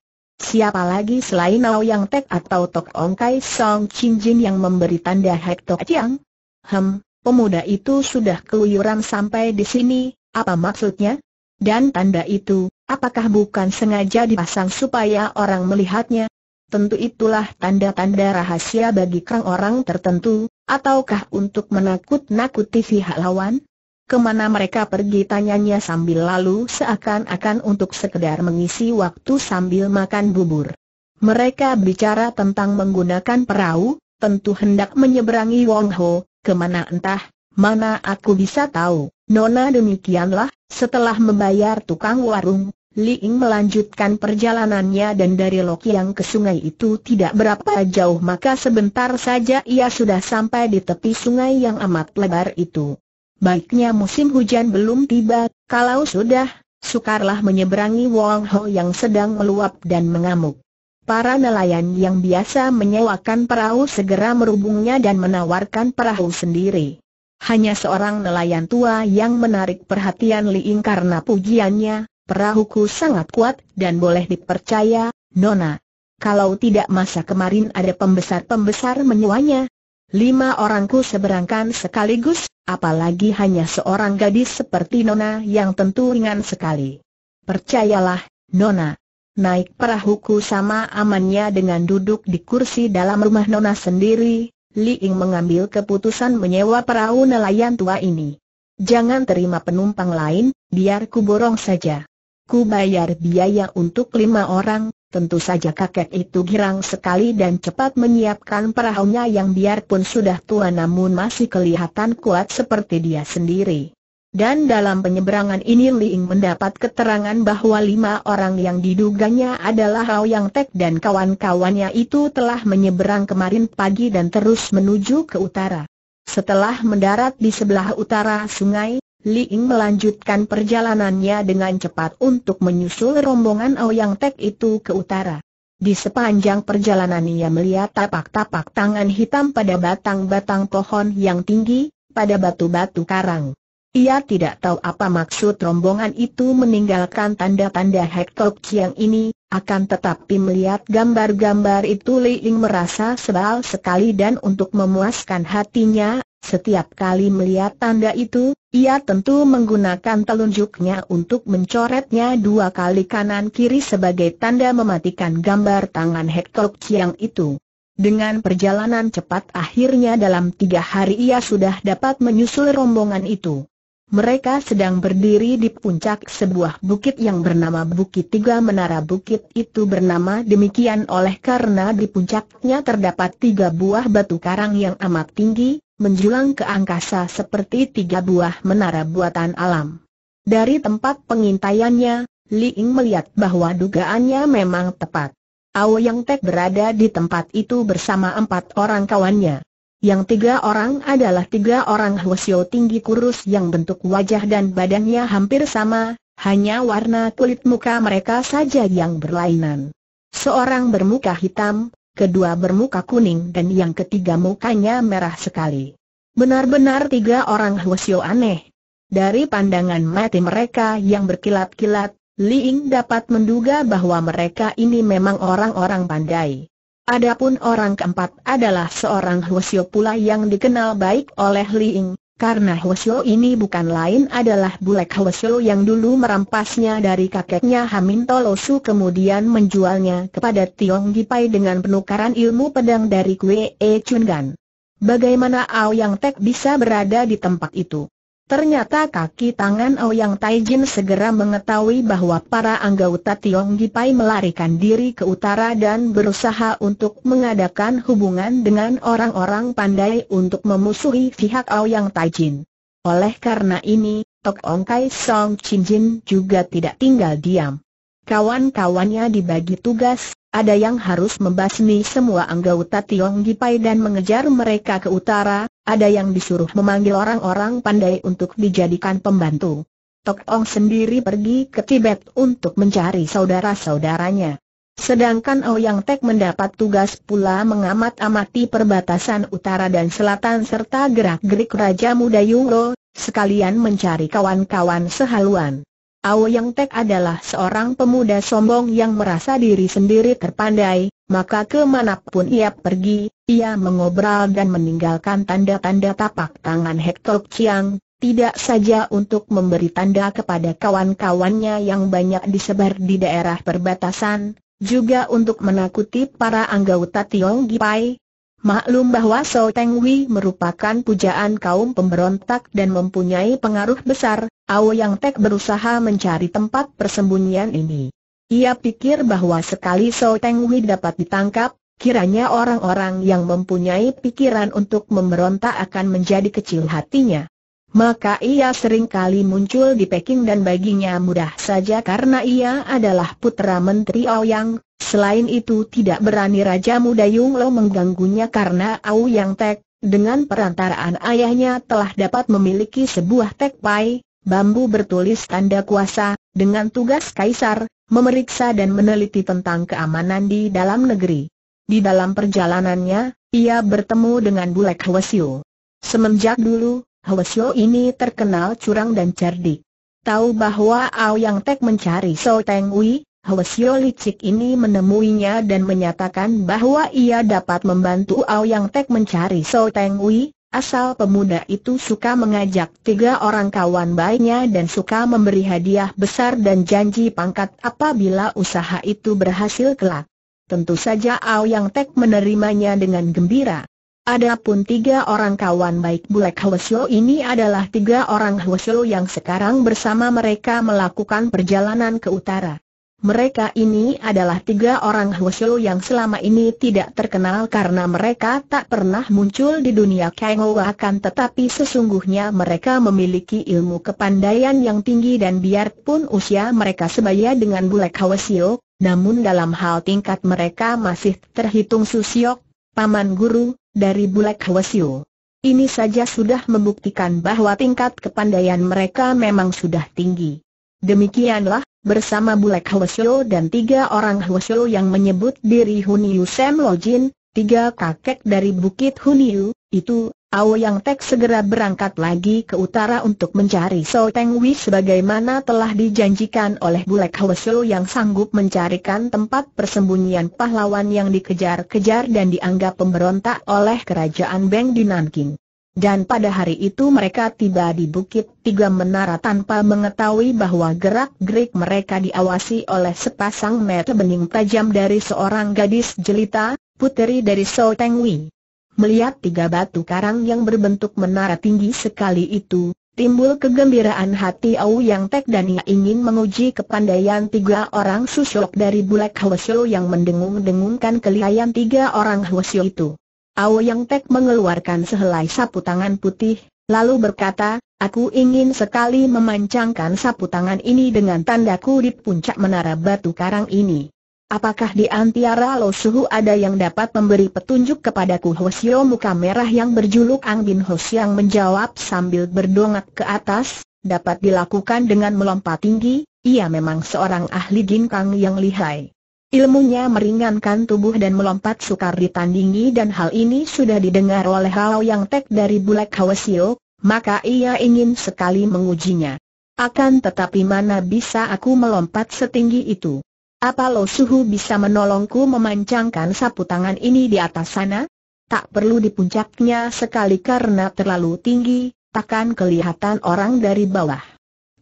Siapa lagi selain Hao Yang Tek atau Tok Ong Kai Song Chin Jin yang memberi tanda Hek Tok Chiang? Hem, pemuda itu sudah keluyuran sampai di sini, apa maksudnya? Dan tanda itu, apakah bukan sengaja dipasang supaya orang melihatnya? Tentu itulah tanda-tanda rahasia bagi kang orang tertentu, ataukah untuk menakut-nakuti pihak lawan? Kemana mereka pergi tanyanya sambil lalu seakan-akan untuk sekedar mengisi waktu sambil makan bubur. Mereka bicara tentang menggunakan perahu, tentu hendak menyeberangi Wong Ho, kemana entah, mana aku bisa tahu. Nona demikianlah, setelah membayar tukang warung, Li Ying melanjutkan perjalanannya dan dari Yang ke sungai itu tidak berapa jauh maka sebentar saja ia sudah sampai di tepi sungai yang amat lebar itu. Baiknya musim hujan belum tiba, kalau sudah, sukarlah menyeberangi Wong Ho yang sedang meluap dan mengamuk. Para nelayan yang biasa menyewakan perahu segera merubungnya dan menawarkan perahu sendiri. Hanya seorang nelayan tua yang menarik perhatian Li Ying karena pujiannya, perahuku sangat kuat dan boleh dipercaya, Nona. Kalau tidak masa kemarin ada pembesar-pembesar menyewanya, Lima orangku seberangkan sekaligus, apalagi hanya seorang gadis seperti Nona yang tentu ringan sekali. Percayalah, Nona. Naik perahuku sama amannya dengan duduk di kursi dalam rumah Nona sendiri, Li Ying mengambil keputusan menyewa perahu nelayan tua ini. Jangan terima penumpang lain, biar ku borong saja. Ku bayar biaya untuk lima orang, Tentu saja kakek itu girang sekali dan cepat menyiapkan perahunya yang biarpun sudah tua namun masih kelihatan kuat seperti dia sendiri. Dan dalam penyeberangan ini Liing mendapat keterangan bahwa lima orang yang diduganya adalah Hao Yang Tek dan kawan-kawannya itu telah menyeberang kemarin pagi dan terus menuju ke utara. Setelah mendarat di sebelah utara sungai, Li Ying melanjutkan perjalanannya dengan cepat untuk menyusul rombongan Yang Tek itu ke utara. Di sepanjang perjalanan ia melihat tapak-tapak tangan hitam pada batang-batang pohon yang tinggi, pada batu-batu karang. Ia tidak tahu apa maksud rombongan itu meninggalkan tanda-tanda Hektok Chiang ini, akan tetapi melihat gambar-gambar itu Li Ying merasa sebal sekali dan untuk memuaskan hatinya setiap kali melihat tanda itu, ia tentu menggunakan telunjuknya untuk mencoretnya dua kali kanan-kiri sebagai tanda mematikan gambar tangan Hektok Chiang itu. Dengan perjalanan cepat akhirnya dalam tiga hari ia sudah dapat menyusul rombongan itu. Mereka sedang berdiri di puncak sebuah bukit yang bernama Bukit Tiga Menara Bukit itu bernama demikian oleh karena di puncaknya terdapat tiga buah batu karang yang amat tinggi, menjulang ke angkasa seperti tiga buah menara buatan alam. Dari tempat pengintaiannya, Li Ying melihat bahwa dugaannya memang tepat. Ao Yang Tek berada di tempat itu bersama empat orang kawannya. Yang tiga orang adalah tiga orang Hwasyo tinggi kurus yang bentuk wajah dan badannya hampir sama, hanya warna kulit muka mereka saja yang berlainan. Seorang bermuka hitam, kedua bermuka kuning dan yang ketiga mukanya merah sekali. Benar-benar tiga orang Huosio aneh. Dari pandangan mati mereka yang berkilat-kilat, Liing dapat menduga bahwa mereka ini memang orang-orang pandai. Adapun orang keempat adalah seorang Huosio pula yang dikenal baik oleh Liing, karena Hoshio ini bukan lain adalah Bulek Hoshio yang dulu merampasnya dari kakeknya Hamin Tolosu kemudian menjualnya kepada Tiong Gipai dengan penukaran ilmu pedang dari Kwee E Gan. Bagaimana Ao Yang Tek bisa berada di tempat itu? Ternyata kaki tangan Ouyang Taijin segera mengetahui bahwa para anggota Tiong Gipai melarikan diri ke utara dan berusaha untuk mengadakan hubungan dengan orang-orang pandai untuk memusuhi pihak Ouyang Taijin. Oleh karena ini, Tok Ong Kai Song Chin Jin juga tidak tinggal diam. Kawan-kawannya dibagi tugas, ada yang harus membasmi semua anggota Tiong Gipai dan mengejar mereka ke utara, ada yang disuruh memanggil orang-orang pandai untuk dijadikan pembantu. Tok Ong sendiri pergi ke Tibet untuk mencari saudara-saudaranya. Sedangkan Ouyang Tek mendapat tugas pula mengamat-amati perbatasan utara dan selatan serta gerak-gerik Raja Muda Ro, sekalian mencari kawan-kawan sehaluan. Yang Tek adalah seorang pemuda sombong yang merasa diri sendiri terpandai, maka kemanapun ia pergi, ia mengobrol dan meninggalkan tanda-tanda tapak tangan Hektok Chiang, tidak saja untuk memberi tanda kepada kawan-kawannya yang banyak disebar di daerah perbatasan, juga untuk menakuti para anggota Tiong Gipai, Maklum bahwa So Teng Wei merupakan pujaan kaum pemberontak dan mempunyai pengaruh besar, Ao Yang Tek berusaha mencari tempat persembunyian ini. Ia pikir bahwa sekali So Teng Wei dapat ditangkap, kiranya orang-orang yang mempunyai pikiran untuk memberontak akan menjadi kecil hatinya. Maka ia sering kali muncul di Peking dan baginya mudah saja karena ia adalah putra Menteri Ao Yang, Selain itu tidak berani Raja Muda Yung Lo mengganggunya karena Au Yang Tek, dengan perantaraan ayahnya telah dapat memiliki sebuah Tek Pai, bambu bertulis tanda kuasa, dengan tugas kaisar, memeriksa dan meneliti tentang keamanan di dalam negeri. Di dalam perjalanannya, ia bertemu dengan Bulek Hwasyo. Semenjak dulu, Hwasyo ini terkenal curang dan cerdik. Tahu bahwa Au Yang Tek mencari So Teng Wei, Hwasyo licik ini menemuinya dan menyatakan bahwa ia dapat membantu Aoyang Tek mencari So Teng Wei, asal pemuda itu suka mengajak tiga orang kawan baiknya dan suka memberi hadiah besar dan janji pangkat apabila usaha itu berhasil kelak. Tentu saja Aoyang Tek menerimanya dengan gembira. Adapun tiga orang kawan baik Bulek Hwasyo ini adalah tiga orang Hwasyo yang sekarang bersama mereka melakukan perjalanan ke utara. Mereka ini adalah tiga orang Hwasyo yang selama ini tidak terkenal karena mereka tak pernah muncul di dunia Kangou akan tetapi sesungguhnya mereka memiliki ilmu kepandaian yang tinggi dan biarpun usia mereka sebaya dengan Bulek Hwasyo, namun dalam hal tingkat mereka masih terhitung Susiok, paman guru, dari Bulek Hwasyo. Ini saja sudah membuktikan bahwa tingkat kepandaian mereka memang sudah tinggi. Demikianlah bersama Bulek Hwasyo dan tiga orang Hwasyo yang menyebut diri Huniu Sam Lojin, tiga kakek dari Bukit Huniu, itu, Yang Tek segera berangkat lagi ke utara untuk mencari So Teng Wi sebagaimana telah dijanjikan oleh Bulek Hwasyo yang sanggup mencarikan tempat persembunyian pahlawan yang dikejar-kejar dan dianggap pemberontak oleh kerajaan Beng di Nanking. Dan pada hari itu mereka tiba di Bukit Tiga Menara tanpa mengetahui bahwa gerak-gerik mereka diawasi oleh sepasang mata bening tajam dari seorang gadis jelita, puteri dari So Teng Wei. Melihat tiga batu karang yang berbentuk menara tinggi sekali itu, timbul kegembiraan hati Au Yang Tek dan ia ingin menguji kepandaian tiga orang susuk dari Bulek Hwasyo yang mendengung-dengungkan kelihayan tiga orang Hwasyo itu. Yang Tek mengeluarkan sehelai sapu tangan putih, lalu berkata, aku ingin sekali memancangkan sapu tangan ini dengan tandaku di puncak menara batu karang ini. Apakah di antara Lo Suhu ada yang dapat memberi petunjuk kepadaku Hosio muka merah yang berjuluk Ang Bin Hos yang menjawab sambil berdongak ke atas, dapat dilakukan dengan melompat tinggi, ia memang seorang ahli ginkang yang lihai. Ilmunya meringankan tubuh dan melompat sukar ditandingi dan hal ini sudah didengar oleh Hao Yang Tek dari Bulek Hawesio, maka ia ingin sekali mengujinya. Akan tetapi mana bisa aku melompat setinggi itu? Apa Lo Suhu bisa menolongku memancangkan sapu tangan ini di atas sana? Tak perlu di puncaknya sekali karena terlalu tinggi, takkan kelihatan orang dari bawah.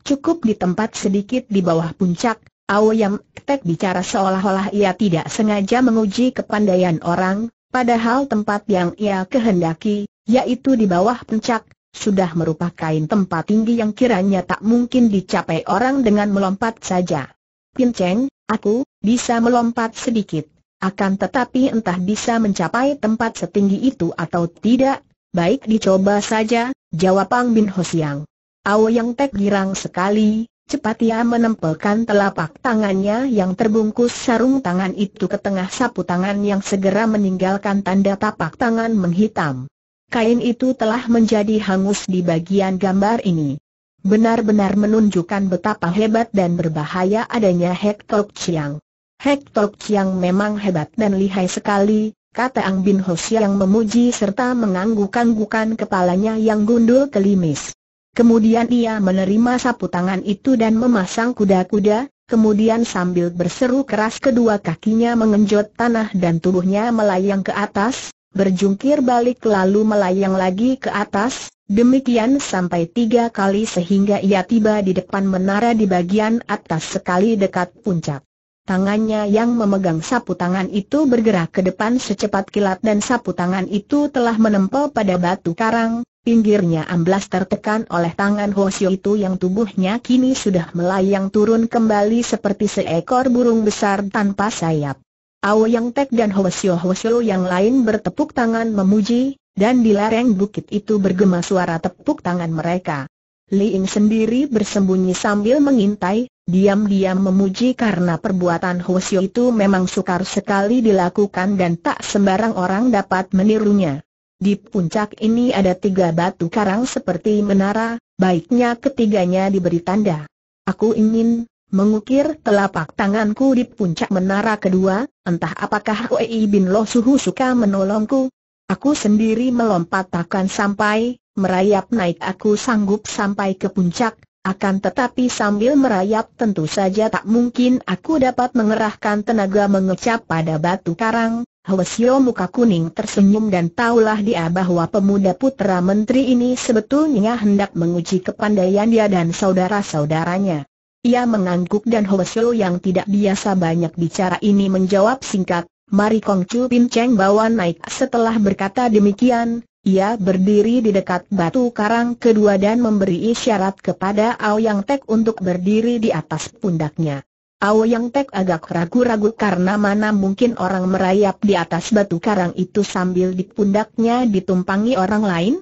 Cukup di tempat sedikit di bawah puncak, Aoyam Tek bicara seolah-olah ia tidak sengaja menguji kepandaian orang, padahal tempat yang ia kehendaki, yaitu di bawah puncak, sudah merupakan tempat tinggi yang kiranya tak mungkin dicapai orang dengan melompat saja. Pinceng, aku, bisa melompat sedikit, akan tetapi entah bisa mencapai tempat setinggi itu atau tidak, baik dicoba saja, jawab Pang Bin Hosiang. Yang Tek girang sekali, Cepat ia menempelkan telapak tangannya yang terbungkus sarung tangan itu ke tengah sapu tangan yang segera meninggalkan tanda tapak tangan menghitam. Kain itu telah menjadi hangus di bagian gambar ini. Benar-benar menunjukkan betapa hebat dan berbahaya adanya Tok Chiang. Tok Chiang memang hebat dan lihai sekali, kata Ang Bin Ho yang memuji serta mengangguk-anggukan kepalanya yang gundul kelimis. Kemudian ia menerima sapu tangan itu dan memasang kuda-kuda, kemudian sambil berseru keras kedua kakinya mengenjot tanah dan tubuhnya melayang ke atas, berjungkir balik lalu melayang lagi ke atas, demikian sampai tiga kali sehingga ia tiba di depan menara di bagian atas sekali dekat puncak. Tangannya yang memegang sapu tangan itu bergerak ke depan secepat kilat dan sapu tangan itu telah menempel pada batu karang, Pinggirnya amblas tertekan oleh tangan Hoshio itu yang tubuhnya kini sudah melayang turun kembali seperti seekor burung besar tanpa sayap. Ao Yang Tek dan Hoshio-Hoshio yang lain bertepuk tangan memuji, dan di lereng bukit itu bergema suara tepuk tangan mereka. Li Ying sendiri bersembunyi sambil mengintai, diam-diam memuji karena perbuatan Hoshio itu memang sukar sekali dilakukan dan tak sembarang orang dapat menirunya. Di puncak ini ada tiga batu karang seperti menara, baiknya ketiganya diberi tanda. Aku ingin mengukir telapak tanganku di puncak menara kedua, entah apakah Wei bin Lo Suhu suka menolongku. Aku sendiri melompat takkan sampai, merayap naik aku sanggup sampai ke puncak, akan tetapi sambil merayap tentu saja tak mungkin aku dapat mengerahkan tenaga mengecap pada batu karang, Hwesio muka kuning tersenyum dan taulah dia bahwa pemuda putra menteri ini sebetulnya hendak menguji kepandaian dia dan saudara-saudaranya. Ia mengangguk dan Hwesio yang tidak biasa banyak bicara ini menjawab singkat, Mari Kong Chu Pin Cheng bawa naik setelah berkata demikian, ia berdiri di dekat batu karang kedua dan memberi isyarat kepada Ao Yang Tek untuk berdiri di atas pundaknya. Yang Pek agak ragu-ragu karena mana mungkin orang merayap di atas batu karang itu sambil di pundaknya ditumpangi orang lain?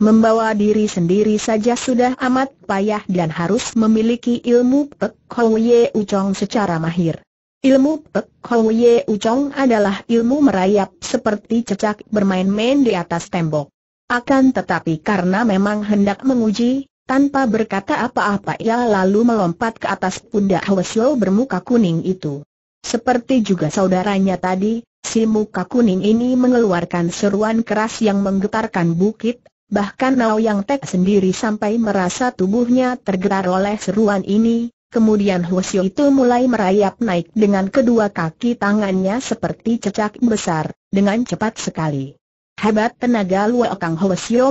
Membawa diri sendiri saja sudah amat payah dan harus memiliki ilmu Pek ye Uchong secara mahir. Ilmu Pek ye Uchong adalah ilmu merayap seperti cecak bermain-main di atas tembok. Akan tetapi karena memang hendak menguji, tanpa berkata apa-apa ia lalu melompat ke atas pundak Hwesyo bermuka kuning itu. Seperti juga saudaranya tadi, si muka kuning ini mengeluarkan seruan keras yang menggetarkan bukit, bahkan Nao Yang Tek sendiri sampai merasa tubuhnya tergetar oleh seruan ini, kemudian Hwesyo itu mulai merayap naik dengan kedua kaki tangannya seperti cecak besar, dengan cepat sekali. Hebat tenaga Luo Kang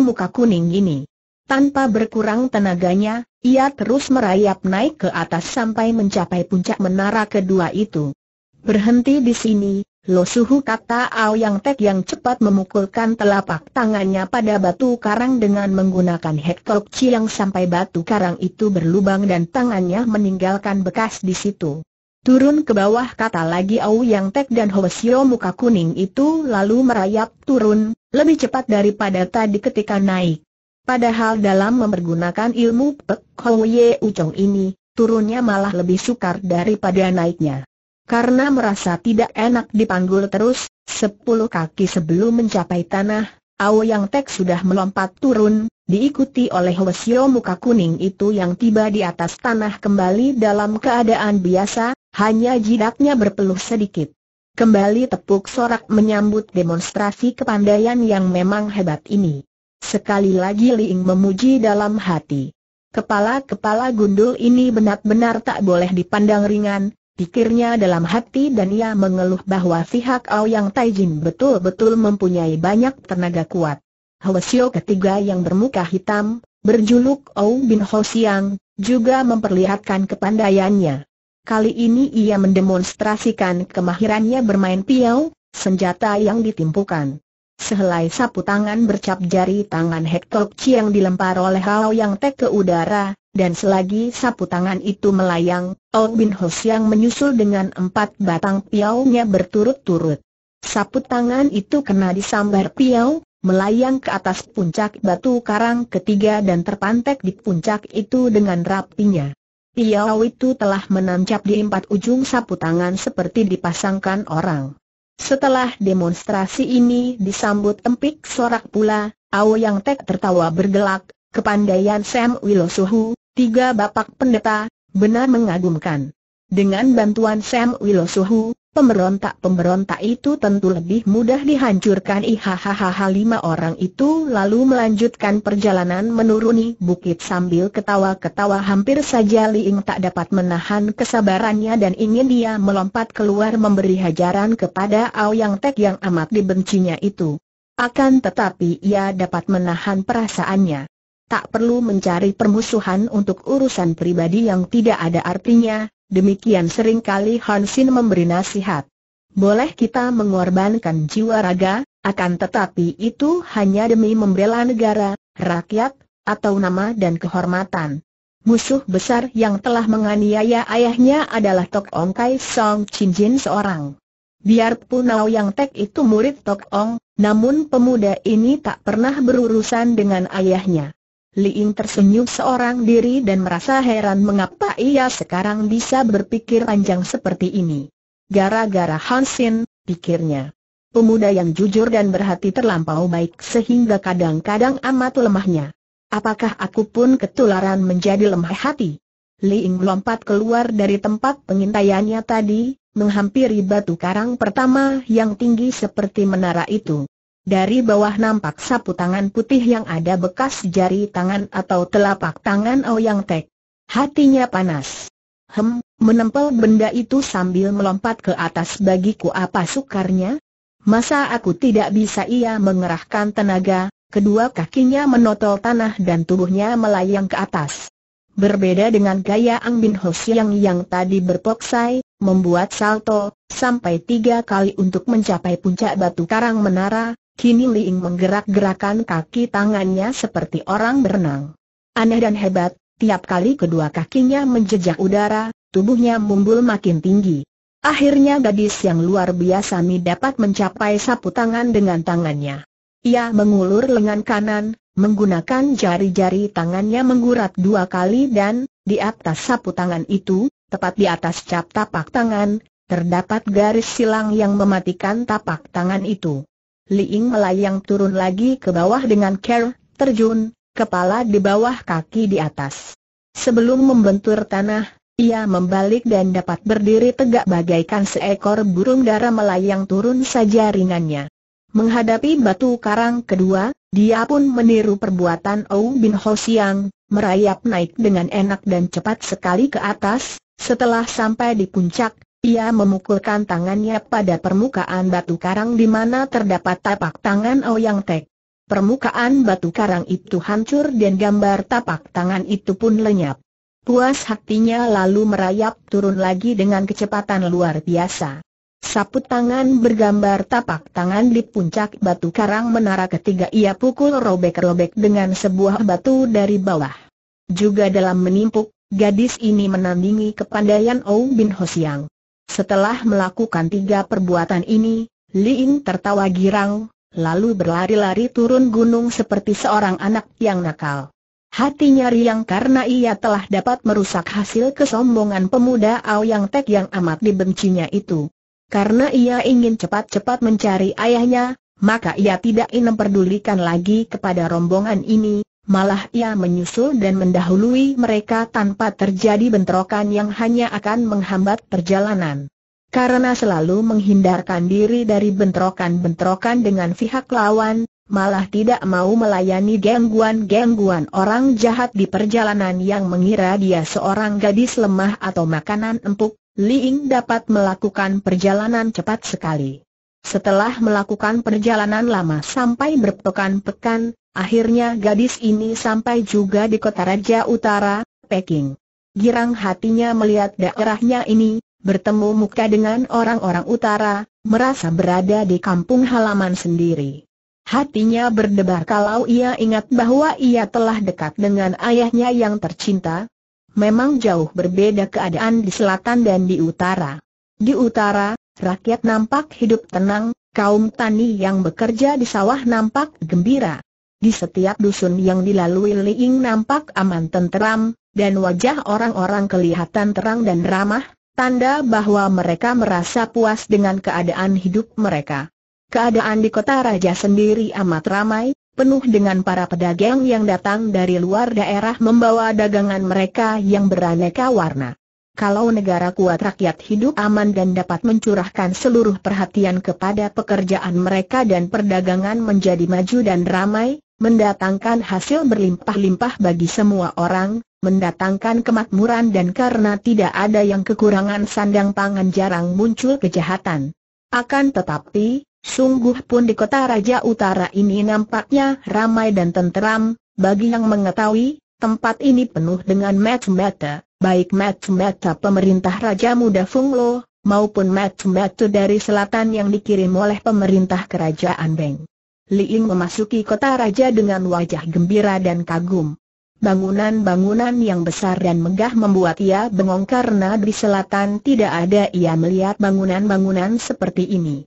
muka kuning ini. Tanpa berkurang tenaganya, ia terus merayap naik ke atas sampai mencapai puncak menara kedua itu. Berhenti di sini, Lo Suhu kata Yang Tek yang cepat memukulkan telapak tangannya pada batu karang dengan menggunakan headlock yang sampai batu karang itu berlubang dan tangannya meninggalkan bekas di situ. Turun ke bawah kata lagi Yang Tek dan Hoesio muka kuning itu lalu merayap turun, lebih cepat daripada tadi ketika naik. Padahal dalam mempergunakan ilmu Pek Hou Ye ini, turunnya malah lebih sukar daripada naiknya. Karena merasa tidak enak dipanggul terus, sepuluh kaki sebelum mencapai tanah, Yang Tek sudah melompat turun, diikuti oleh Wesio muka kuning itu yang tiba di atas tanah kembali dalam keadaan biasa, hanya jidatnya berpeluh sedikit. Kembali tepuk sorak menyambut demonstrasi kepandaian yang memang hebat ini. Sekali lagi Liing memuji dalam hati. Kepala-kepala gundul ini benar-benar tak boleh dipandang ringan, pikirnya dalam hati dan ia mengeluh bahwa pihak yang Taijin betul-betul mempunyai banyak tenaga kuat. Hwasyo ketiga yang bermuka hitam, berjuluk Ao Bin Ho Siang, juga memperlihatkan kepandaiannya. Kali ini ia mendemonstrasikan kemahirannya bermain piau, senjata yang ditimpukan. Sehelai sapu tangan bercap jari tangan Hector Chiang dilempar oleh Hao Yang Tek ke udara, dan selagi sapu tangan itu melayang, Ong Bin Ho Siang menyusul dengan empat batang piaunya berturut-turut. Sapu tangan itu kena disambar piau, melayang ke atas puncak batu karang ketiga dan terpantek di puncak itu dengan rapinya. Piau itu telah menancap di empat ujung sapu tangan seperti dipasangkan orang. Setelah demonstrasi ini disambut empik sorak pula, Ao Yang Tek tertawa bergelak, kepandaian Sam Wilosuhu, tiga bapak pendeta, benar mengagumkan. Dengan bantuan Sam Wilosuhu, pemberontak-pemberontak itu tentu lebih mudah dihancurkan ihahaha lima orang itu lalu melanjutkan perjalanan menuruni bukit sambil ketawa-ketawa hampir saja Liing tak dapat menahan kesabarannya dan ingin dia melompat keluar memberi hajaran kepada Aoyang Tek yang amat dibencinya itu. Akan tetapi ia dapat menahan perasaannya. Tak perlu mencari permusuhan untuk urusan pribadi yang tidak ada artinya, demikian seringkali Hansin memberi nasihat. Boleh kita mengorbankan jiwa raga, akan tetapi itu hanya demi membela negara, rakyat, atau nama dan kehormatan. Musuh besar yang telah menganiaya ayahnya adalah Tok Ong Kai Song Chin Jin seorang. Biarpun Nao Yang Tek itu murid Tok Ong, namun pemuda ini tak pernah berurusan dengan ayahnya. Ying tersenyum seorang diri dan merasa heran mengapa ia sekarang bisa berpikir panjang seperti ini. Gara-gara Hansin, pikirnya. Pemuda yang jujur dan berhati terlampau baik sehingga kadang-kadang amat lemahnya. Apakah aku pun ketularan menjadi lemah hati? Liing melompat keluar dari tempat pengintaiannya tadi, menghampiri batu karang pertama yang tinggi seperti menara itu. Dari bawah nampak sapu tangan putih yang ada bekas jari tangan atau telapak tangan Ouyang oh Tek. Hatinya panas. Hem, menempel benda itu sambil melompat ke atas bagiku apa sukarnya? Masa aku tidak bisa ia mengerahkan tenaga, kedua kakinya menotol tanah dan tubuhnya melayang ke atas. Berbeda dengan gaya Ang Bin Ho Siang yang tadi berpoksai, membuat salto, sampai tiga kali untuk mencapai puncak batu karang menara, Kini Liing menggerak-gerakan kaki tangannya seperti orang berenang. Aneh dan hebat, tiap kali kedua kakinya menjejak udara, tubuhnya mumbul makin tinggi. Akhirnya gadis yang luar biasa ini dapat mencapai sapu tangan dengan tangannya. Ia mengulur lengan kanan, menggunakan jari-jari tangannya menggurat dua kali dan, di atas sapu tangan itu, tepat di atas cap tapak tangan, terdapat garis silang yang mematikan tapak tangan itu. Li Ying melayang turun lagi ke bawah dengan care, terjun, kepala di bawah kaki di atas. Sebelum membentur tanah, ia membalik dan dapat berdiri tegak bagaikan seekor burung dara melayang turun saja ringannya. Menghadapi batu karang kedua, dia pun meniru perbuatan Ou Bin Ho Siang, merayap naik dengan enak dan cepat sekali ke atas, setelah sampai di puncak, ia memukulkan tangannya pada permukaan batu karang di mana terdapat tapak tangan Ouyang Tek. Permukaan batu karang itu hancur dan gambar tapak tangan itu pun lenyap. Puas hatinya lalu merayap turun lagi dengan kecepatan luar biasa. Saput tangan bergambar tapak tangan di puncak batu karang menara ketiga ia pukul robek-robek dengan sebuah batu dari bawah. Juga dalam menimpuk, gadis ini menandingi kepandaian Ou Bin Hosiang. Setelah melakukan tiga perbuatan ini, Li Ying tertawa girang, lalu berlari-lari turun gunung seperti seorang anak yang nakal. Hatinya riang karena ia telah dapat merusak hasil kesombongan pemuda Ao Yang Tek yang amat dibencinya itu. Karena ia ingin cepat-cepat mencari ayahnya, maka ia tidak ingin memperdulikan lagi kepada rombongan ini, Malah ia menyusul dan mendahului mereka tanpa terjadi bentrokan yang hanya akan menghambat perjalanan. Karena selalu menghindarkan diri dari bentrokan-bentrokan dengan pihak lawan, malah tidak mau melayani gangguan-gangguan orang jahat di perjalanan yang mengira dia seorang gadis lemah atau makanan empuk, Liing dapat melakukan perjalanan cepat sekali. Setelah melakukan perjalanan lama sampai berpekan-pekan, Akhirnya gadis ini sampai juga di kota Raja Utara, Peking. Girang hatinya melihat daerahnya ini, bertemu muka dengan orang-orang utara, merasa berada di kampung halaman sendiri. Hatinya berdebar kalau ia ingat bahwa ia telah dekat dengan ayahnya yang tercinta. Memang jauh berbeda keadaan di selatan dan di utara. Di utara, rakyat nampak hidup tenang, kaum tani yang bekerja di sawah nampak gembira. Di setiap dusun yang dilalui Liing nampak aman tenteram, dan wajah orang-orang kelihatan terang dan ramah, tanda bahwa mereka merasa puas dengan keadaan hidup mereka. Keadaan di kota raja sendiri amat ramai, penuh dengan para pedagang yang datang dari luar daerah membawa dagangan mereka yang beraneka warna. Kalau negara kuat rakyat hidup aman dan dapat mencurahkan seluruh perhatian kepada pekerjaan mereka dan perdagangan menjadi maju dan ramai, mendatangkan hasil berlimpah-limpah bagi semua orang, mendatangkan kemakmuran dan karena tidak ada yang kekurangan sandang pangan jarang muncul kejahatan. Akan tetapi, sungguh pun di kota Raja Utara ini nampaknya ramai dan tenteram, bagi yang mengetahui, tempat ini penuh dengan match mata baik match mata pemerintah Raja Muda Funglo, maupun match mata dari selatan yang dikirim oleh pemerintah kerajaan Beng. Li Ying memasuki kota raja dengan wajah gembira dan kagum. Bangunan-bangunan yang besar dan megah membuat ia bengong karena di selatan tidak ada ia melihat bangunan-bangunan seperti ini.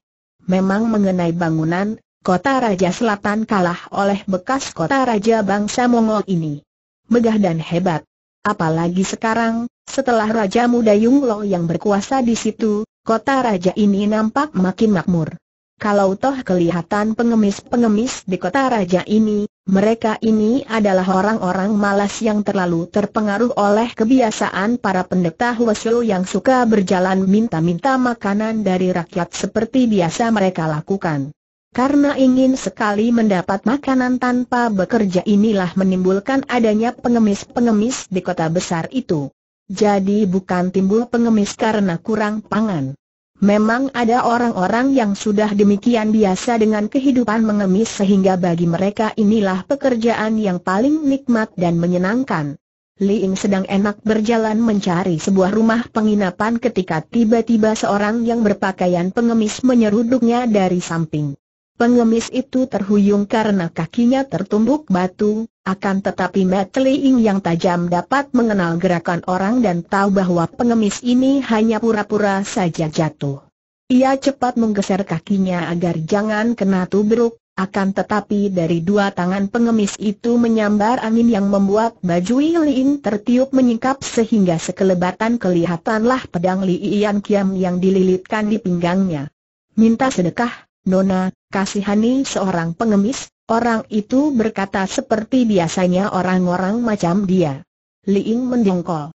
Memang mengenai bangunan, kota raja selatan kalah oleh bekas kota raja bangsa Mongol ini. Megah dan hebat. Apalagi sekarang, setelah Raja Muda Yunglo yang berkuasa di situ, kota raja ini nampak makin makmur. Kalau toh kelihatan pengemis-pengemis di kota raja ini, mereka ini adalah orang-orang malas yang terlalu terpengaruh oleh kebiasaan para pendeta Huasyo yang suka berjalan minta-minta makanan dari rakyat seperti biasa mereka lakukan. Karena ingin sekali mendapat makanan tanpa bekerja inilah menimbulkan adanya pengemis-pengemis di kota besar itu. Jadi bukan timbul pengemis karena kurang pangan Memang ada orang-orang yang sudah demikian biasa dengan kehidupan mengemis sehingga bagi mereka inilah pekerjaan yang paling nikmat dan menyenangkan. Li Ying sedang enak berjalan mencari sebuah rumah penginapan ketika tiba-tiba seorang yang berpakaian pengemis menyeruduknya dari samping. Pengemis itu terhuyung karena kakinya tertumbuk batu, akan tetapi Ing yang tajam dapat mengenal gerakan orang dan tahu bahwa pengemis ini hanya pura-pura saja jatuh. Ia cepat menggeser kakinya agar jangan kena tubruk, akan tetapi dari dua tangan pengemis itu menyambar angin yang membuat baju Li Ing tertiup menyingkap sehingga sekelebatan kelihatanlah pedang Li Ian Kiam yang dililitkan di pinggangnya. Minta sedekah, Nona, kasihani seorang pengemis, Orang itu berkata seperti biasanya orang-orang macam dia. Liing mendengkol.